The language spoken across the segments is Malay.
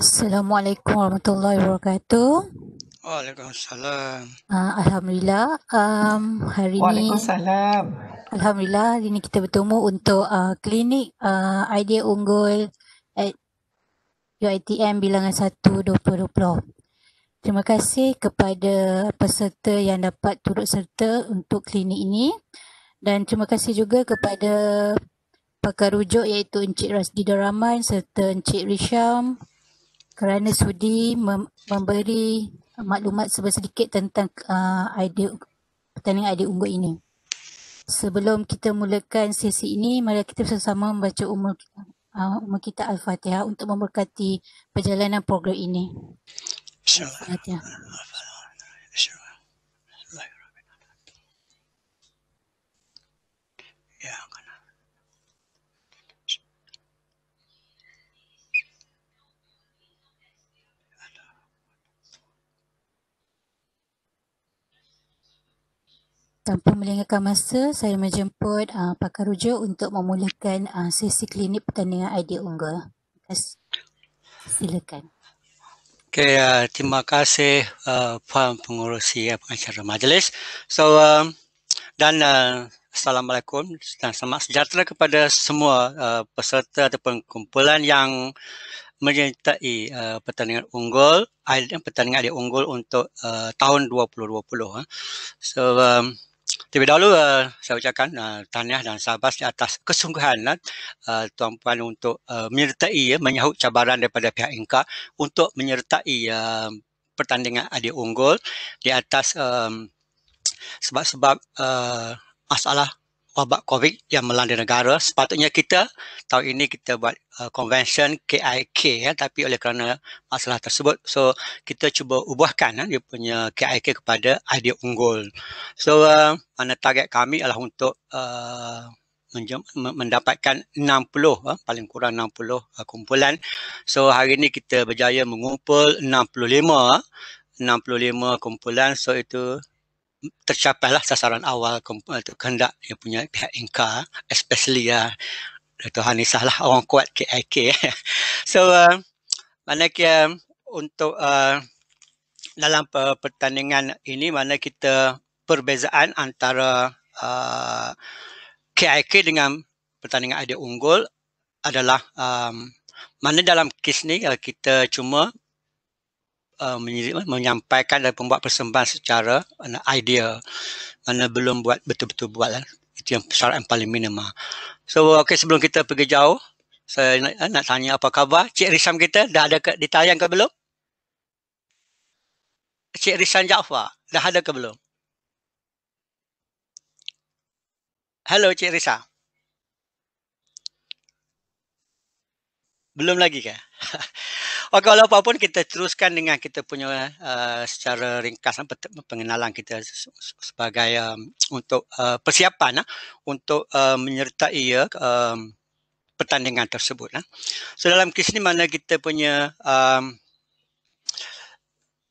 Assalamualaikum warahmatullahi wabarakatuh. Waalaikumsalam. Uh, alhamdulillah. Um, hari Waalaikumsalam. Ni, alhamdulillah hari ini kita bertemu untuk uh, klinik uh, idea unggul at UITM bilangan 1-2020. Terima kasih kepada peserta yang dapat turut serta untuk klinik ini. Dan terima kasih juga kepada pakar rujuk iaitu Encik Rasdi Daraman serta Encik Risham kerana sudi mem- memberi maklumat sedikit tentang uh, idea pertandingan idea unggul ini. Sebelum kita mulakan sesi ini, mari kita bersama-sama membaca umur uh, umur kita Al-Fatihah untuk memberkati perjalanan program ini. Insya-Allah. Tanpa melengahkan masa, saya menjemput uh, pakar rujuk untuk memulakan uh, sesi klinik pertandingan idea unggul. Silakan. Okay, uh, terima kasih uh, Puan Pengurusi uh, Pengacara Majlis. So, um, dan uh, Assalamualaikum dan selamat sejahtera kepada semua uh, peserta ataupun kumpulan yang menyertai uh, pertandingan unggul, pertandingan adik unggul untuk uh, tahun 2020. Ha. So, um, Terlebih dahulu uh, saya ucapkan uh, tahniah dan sahabat atas kesungguhan uh, Tuan Puan untuk uh, menyertai uh, menyahut cabaran daripada pihak INKA untuk menyertai uh, pertandingan adik unggul di atas um, sebab-sebab uh, masalah wabak COVID yang melanda negara. Sepatutnya kita tahun ini kita buat uh, convention KIK ya, tapi oleh kerana masalah tersebut, so kita cuba ubahkan ya, dia punya KIK kepada idea unggul. So uh, mana target kami adalah untuk uh, mendapatkan 60, uh, paling kurang 60 uh, kumpulan. So hari ini kita berjaya mengumpul 65 65 uh, kumpulan so itu tercapailah sasaran awal untuk eh, kehendak yang punya pihak Inka especially ya uh, eh, Tuhan Isah lah orang kuat KIK eh. so uh, mana kita untuk uh, dalam pertandingan ini mana kita perbezaan antara uh, KIK dengan pertandingan idea unggul adalah um, mana dalam kes ni uh, kita cuma uh, menyampaikan dan membuat persembahan secara uh, idea mana belum buat betul-betul buat lah. itu yang syarat yang paling minima so okay sebelum kita pergi jauh saya nak, nak tanya apa khabar Cik Risam kita dah ada ke, ditayang ke belum? Cik Risan Jaafar, dah ada ke belum? Hello Cik Risam. Belum lagi ke? Okey, oh, walaupun kita teruskan dengan kita punya uh, secara ringkas pengenalan kita sebagai um, untuk uh, persiapan uh, untuk uh, menyertai uh, pertandingan tersebut. Uh. So, dalam kes ini mana kita punya um,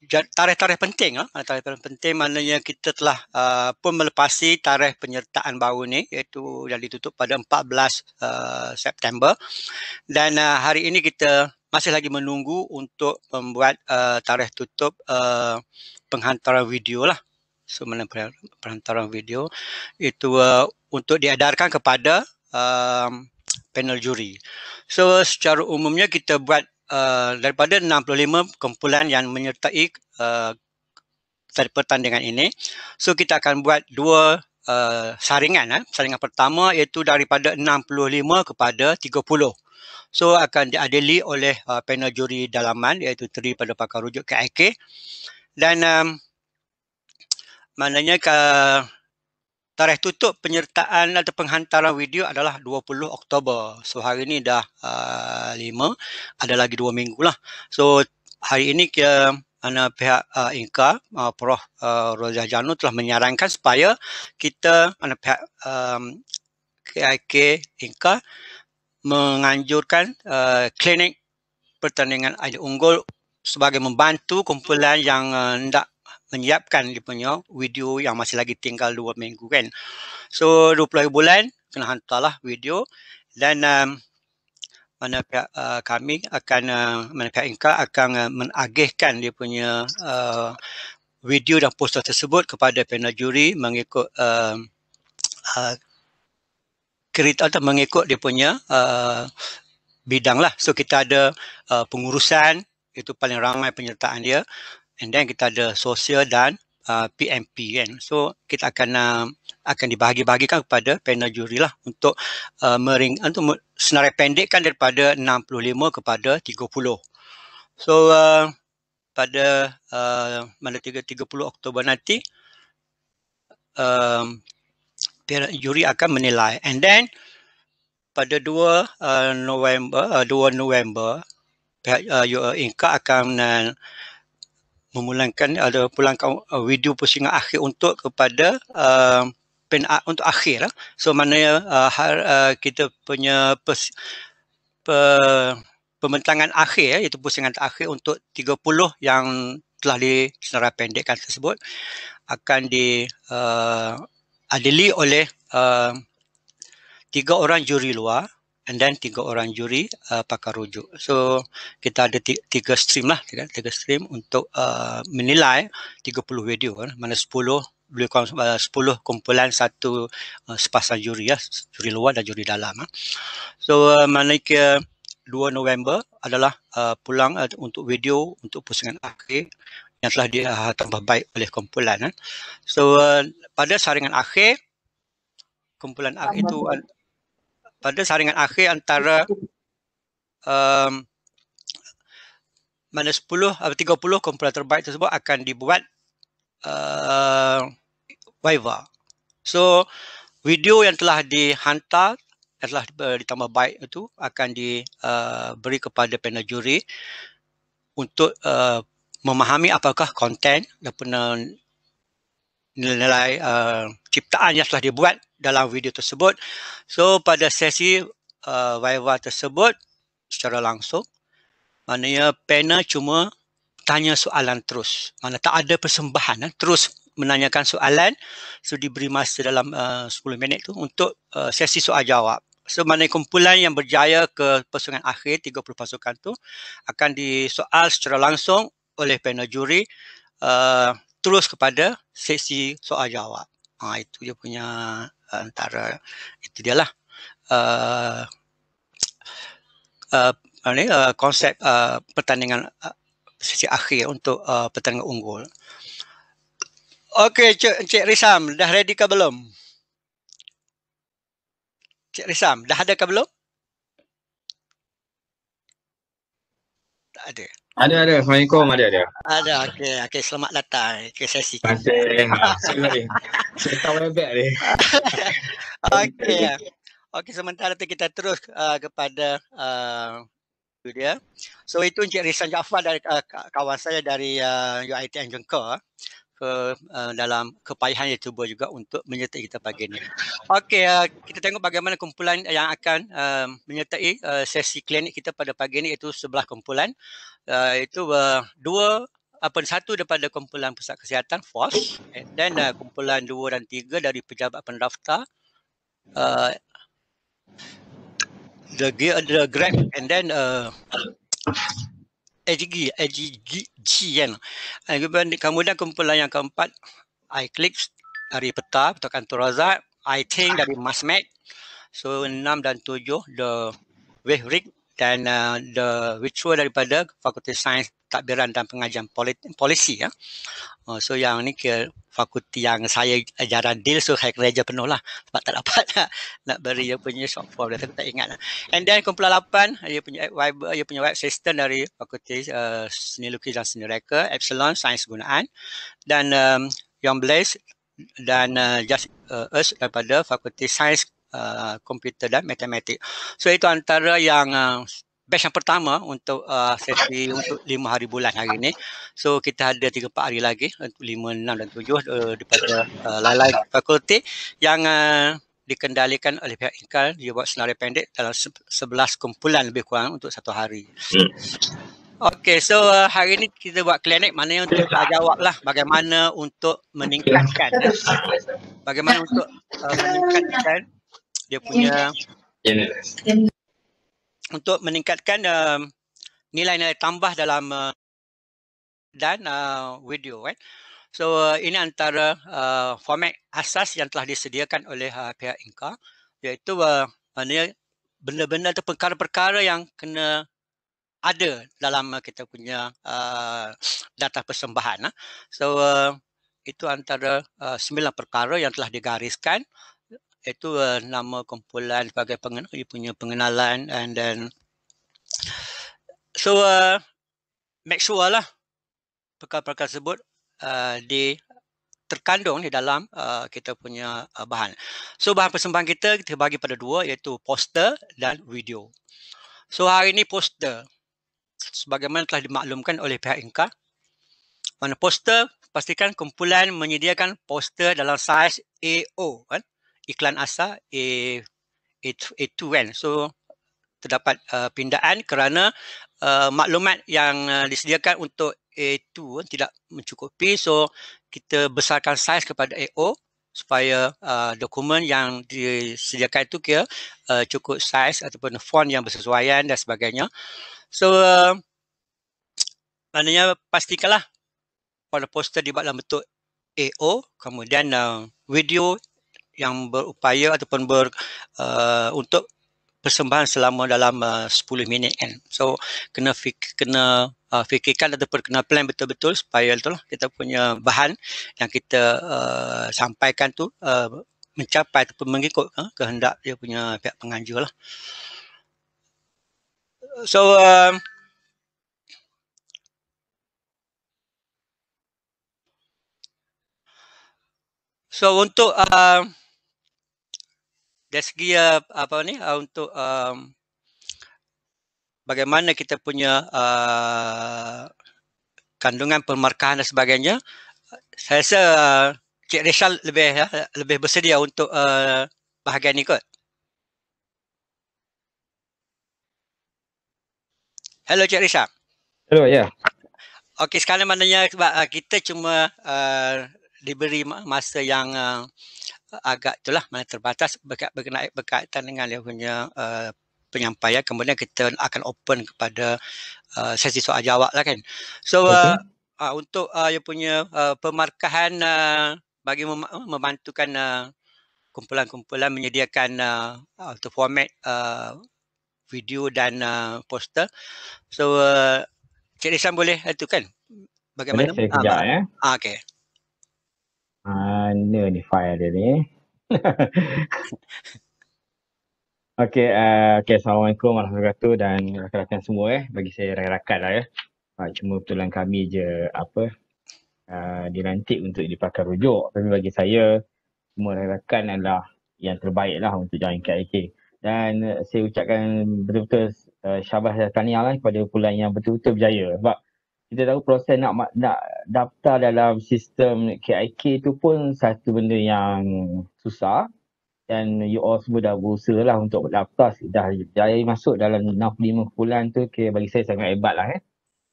tarikh-tarikh penting ah ha? tarikh-tarikh penting maknanya kita telah uh, pun melepasi tarikh penyertaan baru ni iaitu yang ditutup pada 14 uh, ah, September dan uh, hari ini kita masih lagi menunggu untuk membuat uh, tarikh tutup uh, penghantaran video lah semena so, penghantaran video itu uh, untuk diedarkan kepada uh, panel juri. So secara umumnya kita buat Uh, daripada 65 kumpulan yang menyertai uh, pertandingan ini. So kita akan buat dua uh, saringan. Eh. Saringan pertama iaitu daripada 65 kepada 30. So akan diadili oleh uh, panel juri dalaman iaitu terdiri pada pakar rujuk KIK dan um, maknanya ke, uh, tarikh tutup penyertaan atau penghantaran video adalah 20 Oktober. So hari ini dah ah, lima, uh, 5, ada lagi 2 minggu lah. So hari ini kita ana pihak uh, ah, Inka uh, ah, Prof uh, Rozah Janu telah menyarankan supaya kita ana pihak um, KIK Inka menganjurkan uh, klinik pertandingan air unggul sebagai membantu kumpulan yang hendak menyiapkan dia punya video yang masih lagi tinggal 2 minggu kan. So 20 bulan kena hantarlah video dan um, mana pihak uh, kami akan uh, mana pihak Inka akan uh, menagihkan dia punya uh, video dan poster tersebut kepada panel juri mengikut um, uh, uh, atau mengikut dia punya uh, bidang lah. So kita ada uh, pengurusan itu paling ramai penyertaan dia and then kita ada sosial dan uh, PMP kan. So kita akan uh, akan dibahagi-bahagikan kepada panel juri lah untuk uh, mering untuk senarai pendek kan daripada 65 kepada 30. So uh, pada uh, mana 30 Oktober nanti um, panel juri akan menilai and then pada 2 uh, November uh, 2 November pihak uh, UA Inka akan uh, memulangkan ada pulangkan uh, video pusingan akhir untuk kepada uh, pen uh, untuk akhir lah. so maknanya uh, uh, kita punya pers, pe, pembentangan akhir ya, iaitu pusingan akhir untuk 30 yang telah di disenarai pendekkan tersebut akan di uh, adili oleh uh, tiga orang juri luar and then tiga orang juri uh, pakar rujuk. So kita ada tiga stream lah, tiga, tiga stream untuk uh, menilai 30 video kan, mana 10 boleh kurang uh, 10 kumpulan satu uh, sepasang juri ya, juri luar dan juri dalam. Ha. So uh, manakala 2 November adalah uh, pulang uh, untuk video untuk pusingan akhir yang telah dia uh, tambah baik oleh kumpulan. Ha. So uh, pada saringan akhir kumpulan akhir itu pada saringan akhir antara um, mana 10 atau 30 komputer terbaik tersebut akan dibuat uh, Viva. So video yang telah dihantar yang telah uh, ditambah baik itu akan diberi uh, kepada panel juri untuk uh, memahami apakah konten dan nilai uh, ciptaan yang telah dibuat dalam video tersebut. So pada sesi uh, Viva tersebut secara langsung, maknanya panel cuma tanya soalan terus. Mana tak ada persembahan, eh? terus menanyakan soalan. So diberi masa dalam uh, 10 minit tu untuk uh, sesi soal jawab. So mana kumpulan yang berjaya ke pasukan akhir 30 pasukan tu akan disoal secara langsung oleh panel juri uh, terus kepada sesi soal jawab. Ha, itu dia punya antara itu dia lah uh, eh, uh, eh, ini uh, eh, konsep uh, pertandingan uh, sisi akhir untuk uh, pertandingan unggul. Okey, Cik, Risam, dah ready ke belum? Cik Risam, dah ada ke belum? Tak ada. Ada ada. Assalamualaikum ada ada. Ada okey. Okey selamat datang ke sesi. Kita webek ni. Okey. Okey sementara tu kita terus uh, kepada uh, itu dia. So itu Encik Rizal Jaafar dari uh, kawan saya dari uh, UiTM Jengkor ke uh, dalam kepayahan dia cuba juga untuk menyertai kita pagi ni. Okey, uh, kita tengok bagaimana kumpulan yang akan uh, menyertai uh, sesi klinik kita pada pagi ni iaitu sebelah kumpulan uh, itu uh, dua apa satu daripada kumpulan pusat kesihatan FOS dan eh, uh, ah, kumpulan dua dan tiga dari pejabat pendaftar uh, the, the grant and then uh, AGG, AGG, GN. Kemudian kumpulan yang keempat, I iClicks dari Peta, atau Kantor Razak, iThink dari MassMed. So, enam dan tujuh, the WaveRig dan uh, the ritual daripada Fakulti Sains Takbiran dan Pengajian Polisi ya. Uh, so yang ni ke fakulti yang saya ajaran deal so saya kerja penuh lah sebab tak dapat nak, lah nak beri dia punya short form dia tak ingat lah. And then kumpulan 8 dia punya web, dia punya web system dari Fakulti uh, Seni Lukis dan Seni Reka Epsilon Sains Gunaan dan um, Young Blaze dan uh, Just uh, Us daripada Fakulti Sains Uh, komputer dan matematik. So itu antara yang uh, batch yang pertama untuk uh, sesi untuk lima hari bulan hari ini. So kita ada tiga empat hari lagi untuk 5 6 dan tujuh uh, daripada uh, lain fakulti yang uh, dikendalikan oleh pihak Inkal dia buat senarai pendek dalam sebelas kumpulan lebih kurang untuk satu hari. Okey, so uh, hari ini kita buat klinik mana untuk kita jawab lah bagaimana untuk meningkatkan bagaimana untuk uh, meningkatkan dia punya untuk meningkatkan um, nilai-nilai uh, tambah dalam uh, dan uh, video right so uh, ini antara uh, format asas yang telah disediakan oleh uh, pihak Inka iaitu uh, benda-benda atau perkara-perkara yang kena ada dalam uh, kita punya uh, data persembahan uh. so uh, itu antara uh, sembilan perkara yang telah digariskan itu uh, nama kumpulan sebagai pengenal dia punya pengenalan eh, and then so uh, make sure lah perkara-perkara tersebut uh, di terkandung di dalam uh, kita punya uh, bahan. So bahan persembahan kita kita bagi pada dua iaitu poster dan video. So hari ini poster sebagaimana telah dimaklumkan oleh pihak Inka mana poster pastikan kumpulan menyediakan poster dalam saiz AO kan? iklan asa A A2, A2 kan. So terdapat uh, pindaan kerana uh, maklumat yang uh, disediakan untuk A2 uh, tidak mencukupi. So kita besarkan saiz kepada AO supaya uh, dokumen yang disediakan itu kira uh, cukup saiz ataupun font yang bersesuaian dan sebagainya. So uh, maknanya pastikanlah pada poster dibuat dalam bentuk AO kemudian uh, video yang berupaya ataupun ber uh, untuk persembahan selama dalam uh, 10 minit kan. So kena fik kena uh, fikirkan ataupun kena plan betul-betul supaya lah kita punya bahan yang kita uh, sampaikan tu uh, mencapai ataupun mengikut uh, kehendak dia punya pihak penganjur lah. So uh, So untuk uh, dari segi eh, apa ni eh, untuk um, bagaimana kita punya uh, kandungan pemerkahan dan sebagainya saya rasa uh, Cik Rishal lebih uh, lebih bersedia untuk uh, bahagian ini kot. Hello Cik Rishal. Hello, ya. Yeah. Okey, sekarang maknanya sebab uh, kita cuma uh, diberi masa yang uh, agak itulah mana terbatas berkait, berkaitan dengan dia punya uh, penyampaian kemudian kita akan open kepada uh, sesi soal jawab lah kan so uh, uh, untuk uh, dia punya uh, pemarkahan uh, bagi mem- membantukan uh, kumpulan-kumpulan menyediakan uh, untuk format uh, video dan uh, poster so uh, Cik Risan boleh itu kan bagaimana ah, ya. ah, okay. Mana ni file dia ni? okay, uh, eh, okay, Assalamualaikum warahmatullahi dan rakan-rakan semua eh. Bagi saya rakan-rakan lah ya. Eh. Uh, cuma betulan kami je apa uh, dilantik untuk dipakai rujuk. Tapi bagi saya, semua rakan-rakan adalah yang terbaik lah untuk join KIK. Dan uh, saya ucapkan betul-betul uh, syabas dan lah kepada pulang yang betul-betul berjaya. Sebab kita tahu proses nak nak daftar dalam sistem KIK tu pun satu benda yang susah dan you all semua dah berusaha lah untuk daftar dah jaya masuk dalam 65 kumpulan tu ke bagi saya sangat hebat lah eh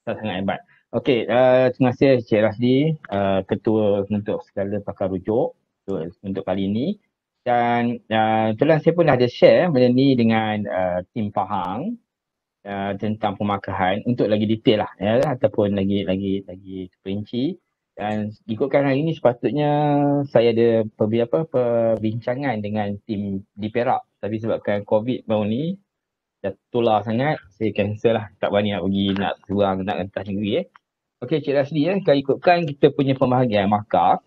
sangat, sangat hebat Okey, uh, terima kasih Cik Rasdi, uh, ketua untuk segala pakar rujuk untuk, untuk kali ini. Dan uh, itulah saya pun dah ada share benda ni dengan uh, tim Pahang Uh, tentang pemakaian untuk lagi detail lah ya ataupun lagi lagi lagi terperinci dan ikutkan hari ini sepatutnya saya ada apa perbincangan dengan tim di Perak tapi sebabkan covid baru ni jatuhlah sangat saya cancel lah tak berani nak pergi nak terbang nak rentas negeri eh Okey Cik Rasli ya, eh, kalau ikutkan kita punya pembahagian maka.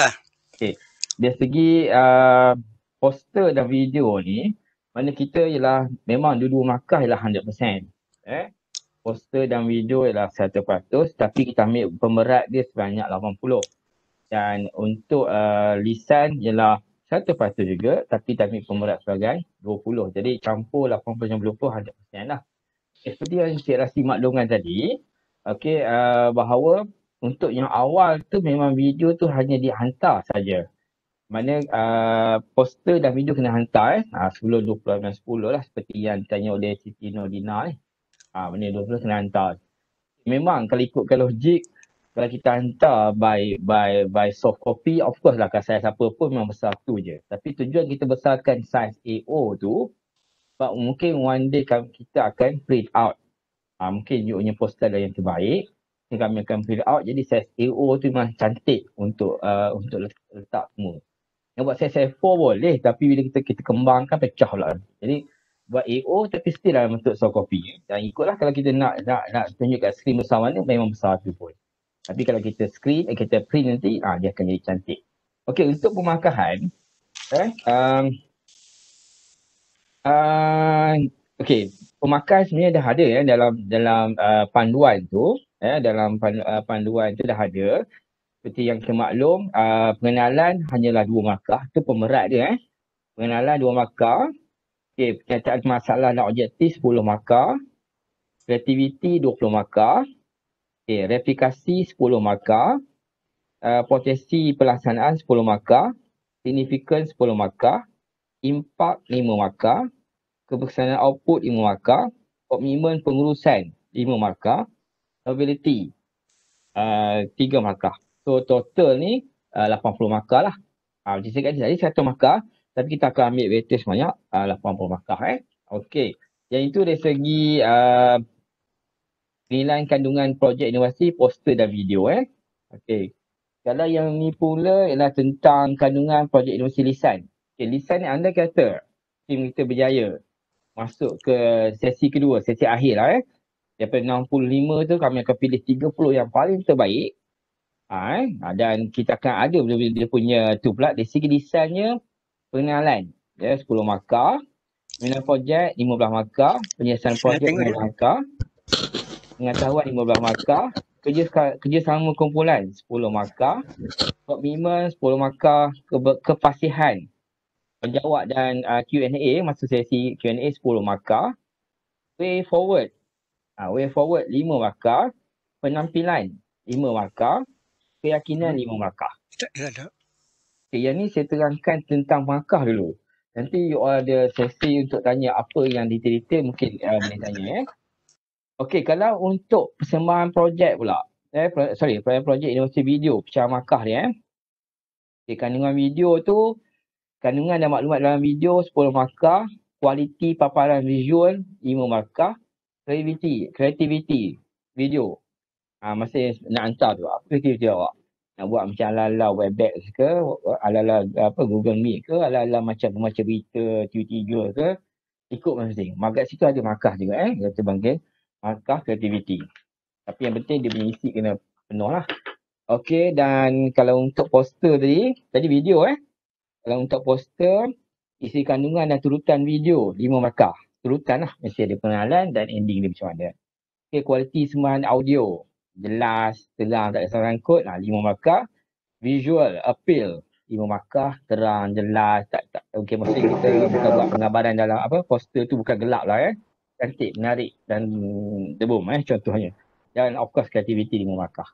Ah. Okey, dari segi uh, poster dan video ni mana kita ialah memang dulu Makkah ialah 100%. Eh? Poster dan video ialah 100% tapi kita ambil pemberat dia sebanyak 80. Dan untuk uh, lisan ialah 100% juga tapi kita ambil pemberat sebagai 20. Jadi campur 80% 100% lah. Eh, seperti yang Encik Rasi maklumkan tadi, okay, uh, bahawa untuk yang awal tu memang video tu hanya dihantar saja mana uh, poster dan video kena hantar eh uh, sebelum 2010 lah seperti yang ditanya oleh Siti Nordina ni eh. uh, mana 20 kena hantar memang kalau ikutkan logik kalau kita hantar by by by soft copy of course lah kalau saya apa pun memang besar tu je tapi tujuan kita besarkan size AO tu sebab mungkin one day kami, kita akan print out uh, mungkin you punya poster yang terbaik kami akan print out jadi size AO tu memang cantik untuk uh, untuk letak semua yang buat set-set four boleh tapi bila kita kita kembangkan pecah pula. Jadi buat AO tapi still dalam bentuk soft copy. Dan ikutlah kalau kita nak nak nak tunjuk kat screen besar mana memang besar tu pun. Tapi kalau kita screen, eh, kita print nanti ah dia akan jadi cantik. Okey untuk pemakaian, eh um, uh, okey pemakahan sebenarnya dah ada ya dalam dalam uh, panduan tu ya dalam pan, uh, panduan tu dah ada seperti yang kita maklum uh, pengenalan hanyalah dua markah tu pemerat dia eh pengenalan dua markah okey penyataan masalah dan objektif 10 markah kreativiti 20 markah okey replikasi 10 markah uh, ah, potensi pelaksanaan 10 markah signifikan 10 markah impak 5 markah kebesaran output 5 markah komitmen pengurusan 5 markah ability uh, ah, 3 markah So total ni uh, 80 markah lah. Ha, macam saya kata tadi 100 markah. Tapi kita akan ambil weightage banyak ah, uh, 80 markah eh. Okay. Yang itu dari segi uh, nilai kandungan projek inovasi, poster dan video eh. Okay. Kalau yang ni pula ialah tentang kandungan projek inovasi lisan. Okay, lisan ni anda kata tim kita berjaya masuk ke sesi kedua, sesi akhir lah eh. Daripada 65 tu kami akan pilih 30 yang paling terbaik Ha, eh? ha, dan kita akan ada bila-bila dia punya tu pula dari segi desainnya pengenalan ya yeah, 10 markah minat projek 15 markah penyiasan projek 15 markah pengetahuan 15 markah kerja kerjasama kumpulan 10 markah komitmen 10 markah ke, kefasihan penjawab dan uh, ah, Q&A masa sesi Q&A 10 markah way forward uh, way forward 5 markah penampilan 5 markah keyakinan hmm. imam Makkah. Ustaz, Yang ni saya terangkan tentang Makkah dulu. Nanti you all ada sesi untuk tanya apa yang detail-detail mungkin uh, boleh tanya eh. Okey, kalau untuk persembahan projek pula. Eh, pro- sorry, persembahan projek universiti video pecah Makkah ni eh. Okay, kandungan video tu, kandungan dan maklumat dalam video 10 Makkah, kualiti paparan visual 5 Makkah, creativity, creativity video Ha, ah, masa nak hantar tu apa kira dia awak nak buat macam ala-ala webex ke ala-ala apa google meet ke ala-ala macam macam berita Q3 ke ikut masing-masing Maka situ ada markah juga eh kata bangkit markah kreativiti tapi yang penting dia punya isi kena penuh lah Okay dan kalau untuk poster tadi tadi video eh kalau untuk poster isi kandungan dan turutan video 5 markah turutan lah mesti ada pengenalan dan ending dia macam mana Okay, kualiti semua audio jelas, terang tak ada sangkut. Ha, lima markah. Visual, appeal. Lima markah, terang, jelas, tak tak. Okey, mesti kita bukan buat penggambaran dalam apa poster tu bukan gelap lah eh. Cantik, menarik dan debum eh contohnya. Dan of course kreativiti lima markah.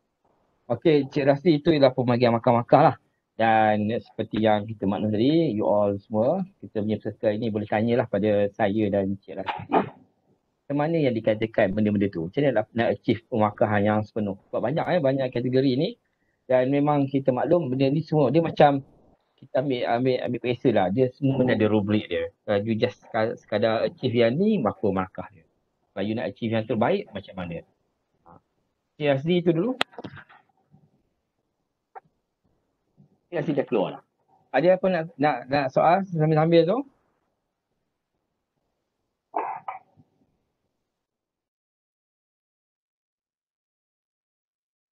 Okey, Cik Rasti itu ialah pembagian markah-markah lah. Dan seperti yang kita maklum tadi, you all semua, kita punya peserta ini boleh tanyalah pada saya dan Cik Rasti macam mana yang dikatakan benda-benda tu macam mana nak, achieve pemakahan yang sepenuh sebab banyak eh banyak kategori ni dan memang kita maklum benda ni semua dia macam kita ambil ambil ambil peksa lah dia semua benda ada rubrik dia uh, you just sekadar, sekadar achieve yang ni maka markah dia kalau you nak achieve yang terbaik macam mana ha. CSD tu dulu CSD dah keluar lah ada apa nak nak, nak soal sambil-sambil tu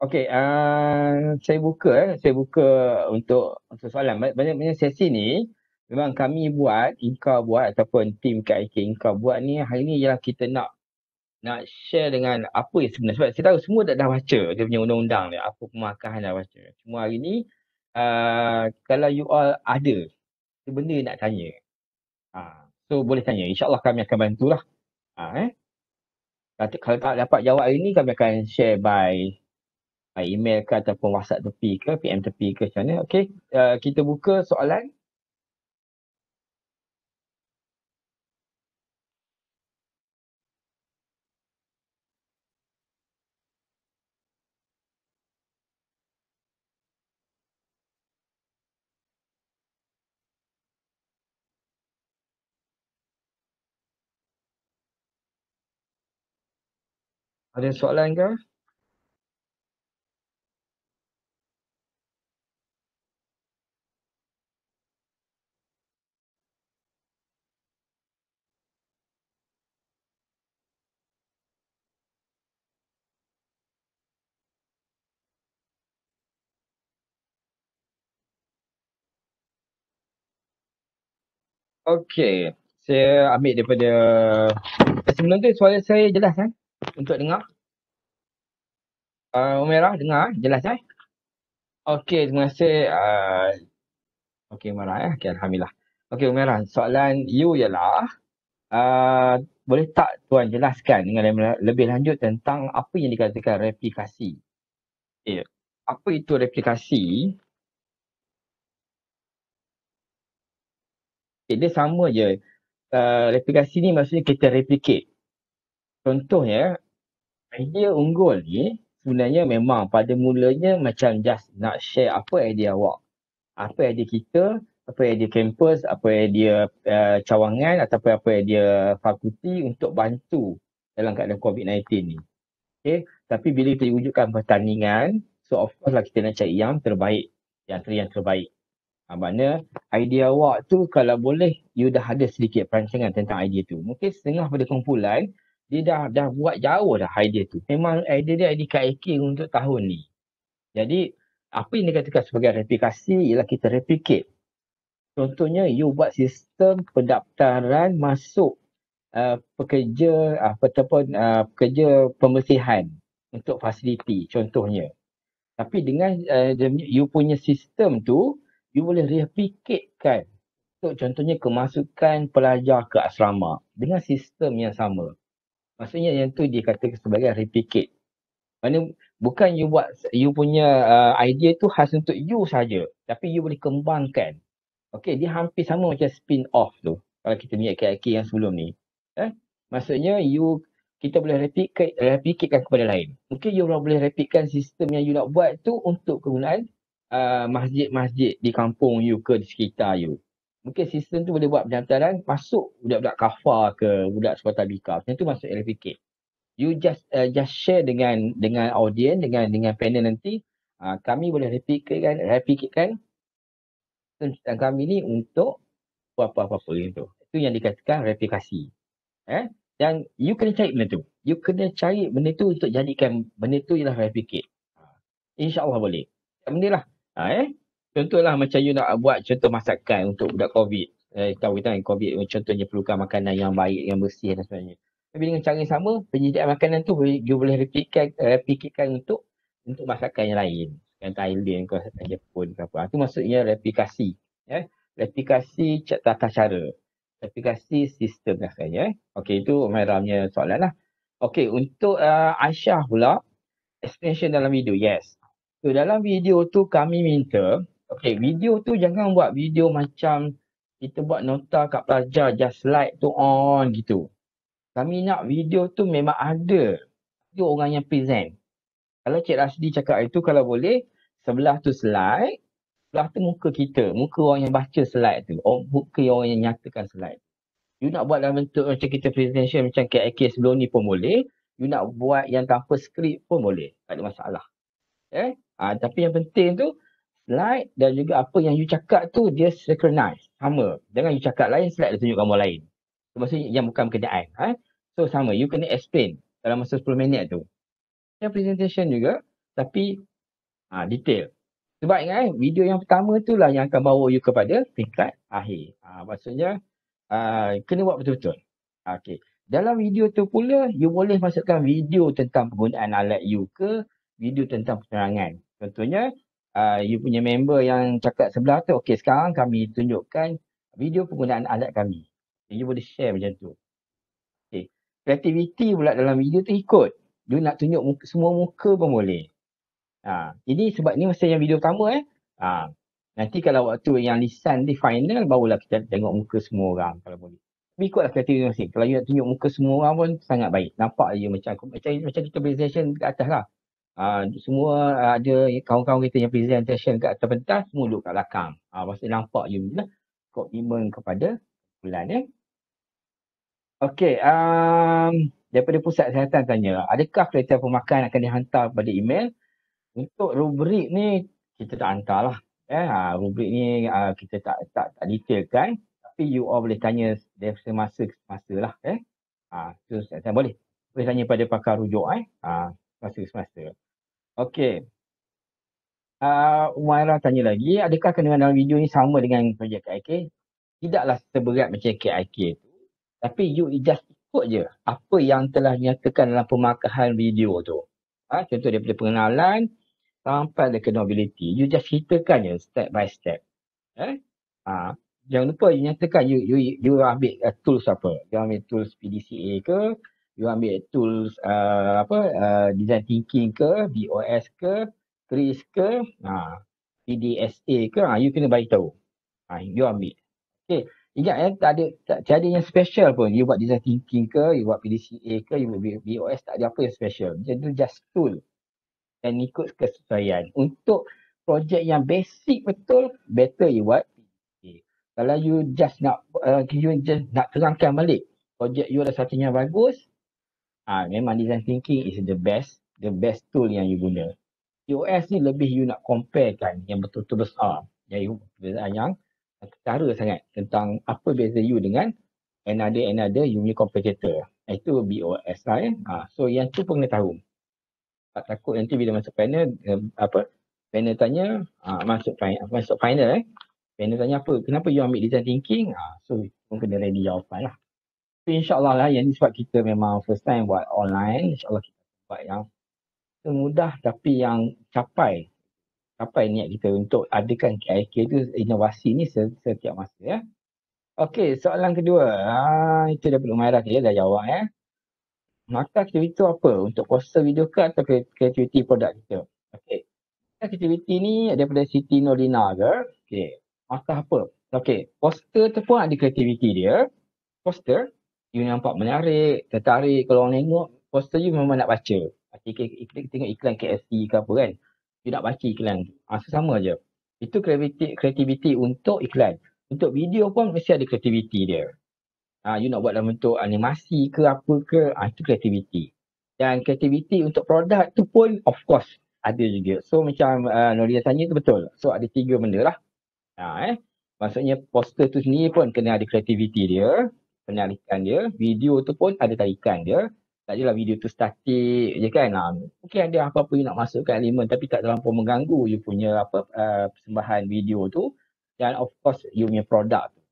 Okey, uh, saya buka eh. saya buka untuk untuk soalan. Banyak-banyak sesi ni memang kami buat, Inka buat ataupun tim KIK Inka buat ni hari ni ialah kita nak nak share dengan apa yang sebenarnya. Sebab saya tahu semua dah, dah baca dia punya undang-undang ni. Apa pemakahan dah baca. Cuma hari ni uh, kalau you all ada benda nak tanya. Ha, so boleh tanya. InsyaAllah kami akan bantulah. Ha, eh. Kalau tak dapat jawab hari ni kami akan share by uh, email ke ataupun WhatsApp tepi ke, PM tepi ke macam mana. Okay, uh, kita buka soalan. Ada soalan ke? Okay. Saya ambil daripada sebelum tu suara saya jelas kan? Untuk dengar. Uh, ah, Umairah dengar eh? jelas kan? Eh? Okay. Terima kasih. Uh, ah, okay Umairah ya. Eh? Okay Alhamdulillah. Okay Umairah soalan you ialah uh, boleh tak tuan jelaskan dengan lebih lanjut tentang apa yang dikatakan replikasi? Ya. Apa itu replikasi replicate dia sama je uh, replikasi ni maksudnya kita replicate contohnya idea unggul ni sebenarnya memang pada mulanya macam just nak share apa idea awak apa idea kita apa idea campus, apa idea uh, cawangan atau apa idea fakulti untuk bantu dalam keadaan COVID-19 ni okay? tapi bila kita wujudkan pertandingan so of course lah kita nak cari yang terbaik yang terbaik Ha, ah, maknanya idea awak tu kalau boleh you dah ada sedikit perancangan tentang idea tu. Mungkin setengah pada kumpulan dia dah dah buat jauh dah idea tu. Memang idea dia idea KIK untuk tahun ni. Jadi apa yang dikatakan sebagai replikasi ialah kita replicate. Contohnya you buat sistem pendaftaran masuk uh, pekerja uh, ataupun uh, pekerja pembersihan untuk fasiliti contohnya. Tapi dengan uh, you punya sistem tu you boleh replicatekan untuk contohnya kemasukan pelajar ke asrama dengan sistem yang sama. Maksudnya yang tu dia kata sebagai replicate. Maksudnya bukan you buat you punya uh, idea tu khas untuk you saja, tapi you boleh kembangkan. Okey, dia hampir sama macam spin off tu. Kalau kita niat KIK yang sebelum ni. Eh? Maksudnya you kita boleh replicate replicatekan kepada lain. Mungkin you orang boleh replicatekan sistem yang you nak buat tu untuk kegunaan Uh, masjid-masjid di kampung you ke di sekitar you. Mungkin sistem tu boleh buat penyataran masuk budak-budak kafar ke budak sekolah tabika. Macam tu masuk LFK. You just uh, just share dengan dengan audience dengan dengan panel nanti. Uh, kami boleh replikkan replikkan tentang kami ni untuk apa-apa apa itu. Itu yang dikatakan replikasi. Eh? Dan you kena cari benda tu. You kena cari benda tu untuk jadikan benda tu ialah replicate. Ah, InsyaAllah boleh. Tak benda lah. Ha, eh? Contohlah macam you nak buat contoh masakan untuk budak COVID. Eh, tahu kita kan COVID contohnya perlukan makanan yang baik, yang bersih dan sebagainya. Tapi dengan cara yang sama, penyediaan makanan tu you boleh replikan, eh, replikikan untuk untuk masakan yang lain. Yang Thailand, ke Jepun ke apa. Itu ha, maksudnya replikasi. Ya? Eh? Replikasi tata cara. Replikasi sistem lah kan, Eh? Okey, itu Mahiramnya soalan lah. Okey, untuk uh, Aisyah pula, extension dalam video, yes. So dalam video tu kami minta, okay video tu jangan buat video macam kita buat nota kat pelajar just like tu on gitu. Kami nak video tu memang ada. Ada orang yang present. Kalau Cik Rasdi cakap itu kalau boleh, sebelah tu slide, sebelah tu muka kita, muka orang yang baca slide tu, or oh, muka orang yang nyatakan slide. You nak buat dalam bentuk macam kita presentation macam KIK sebelum ni pun boleh. You nak buat yang tanpa skrip pun boleh. Tak ada masalah. Eh? Ha, tapi yang penting tu slide dan juga apa yang you cakap tu dia synchronize. Sama. Dengan you cakap lain, slide dia tunjuk gambar lain. Maksudnya yang bukan berkenaan. Ha? So sama. You kena explain dalam masa 10 minit tu. Ada presentation juga tapi ha, detail. Sebab ingat eh, video yang pertama tu lah yang akan bawa you kepada tingkat akhir. Ha, maksudnya ha, kena buat betul-betul. Ha, okay. Dalam video tu pula, you boleh masukkan video tentang penggunaan alat you ke video tentang penerangan. Contohnya, uh, you punya member yang cakap sebelah tu, okay sekarang kami tunjukkan video penggunaan alat kami. You boleh share macam tu. Okay. Kreativiti pula dalam video tu ikut. You nak tunjuk muka, semua muka pun boleh. Ha. Ini sebab ni masa yang video pertama eh. Ha. Nanti kalau waktu yang lisan di final, barulah kita tengok muka semua orang kalau boleh. Tapi ikutlah kreativiti masing. Kalau you nak tunjuk muka semua orang pun sangat baik. Nampak you macam, macam, macam kita presentation ke atas lah uh, semua uh, ada kawan-kawan kita yang presentation kat atas pentas semua duduk kat belakang. Ah uh, pasal nampak you lah komitmen kepada bulan eh. Okey, um, daripada pusat kesihatan tanya, adakah kereta pemakan akan dihantar pada email? Untuk rubrik ni kita tak hantarlah. Eh, uh, rubrik ni uh, kita tak tak tak detailkan tapi you all boleh tanya dari semasa ke semasa lah eh. Ah, uh, so, saya boleh. Boleh tanya pada pakar rujuk eh. Ah, uh, semasa ke Okey. Uh, ah, Umairah tanya lagi, adakah kandungan dalam video ni sama dengan projek KIK? Tidaklah seberat macam KIK tu. Tapi you just ikut je apa yang telah nyatakan dalam pemakaian video tu. Ha, contoh daripada pengenalan sampai ke nobility. You just ceritakan je step by step. Eh? Ha, jangan lupa you nyatakan you, you, you ambil uh, tools apa. You ambil tools PDCA ke, you ambil tools uh, apa uh, design thinking ke BOS ke CRIS ke ha uh, PDSA ke uh, you kena bagi tahu ha uh, you ambil okey ingat eh tak ada tak, tak ada yang special pun you buat design thinking ke you buat PDCA ke you buat BOS tak ada apa yang special jadi just tool dan ikut kesesuaian untuk projek yang basic betul better you buat kalau you just nak uh, you just nak terangkan balik projek you ada satu yang bagus Ah, ha, memang design thinking is the best, the best tool yang you guna. POS ni lebih you nak compare kan yang betul-betul besar. Yang you perbezaan yang ketara sangat tentang apa beza you dengan another another you punya competitor. Ah, itu BOS lah eh. Ha, so yang tu pun kena tahu. Tak takut nanti bila masuk panel eh, apa panel tanya ha, masuk final masuk final eh. Panel tanya apa? Kenapa you ambil design thinking? Ha, so pun kena ready jawapan lah tapi insyaAllah lah yang ni sebab kita memang first time buat online insyaAllah kita buat yang semudah tapi yang capai capai niat kita untuk adakan KIK tu inovasi ni setiap masa ya. Okey, soalan kedua. Ha, itu daripada Umairah ya, dah jawab ya. Maka aktiviti apa? Untuk poster video ke atau kreativiti produk kita? Okey. Aktiviti ni daripada Siti Nolina ke? Okey. Maka apa? Okey, poster tu pun ada kreativiti dia. Poster you nampak menarik, tertarik kalau orang tengok, poster you memang nak baca. Artikel tengok iklan KFC ke apa kan. You nak baca iklan. Ah ha, sama aje. Itu kreativiti, kreativiti untuk iklan. Untuk video pun mesti ada kreativiti dia. Ah ha, you nak buat dalam bentuk animasi ke apa ke, ha, itu kreativiti. Dan kreativiti untuk produk tu pun of course ada juga. So macam uh, ah, Noria tanya tu betul. So ada tiga benda lah. Ha, eh. Maksudnya poster tu sendiri pun kena ada kreativiti dia penarikan dia, video tu pun ada tarikan dia. Tak jelah video tu statik je kan. Ha, mungkin ada apa-apa you nak masukkan elemen tapi tak terlalu mengganggu you punya apa uh, persembahan video tu dan of course you punya produk tu.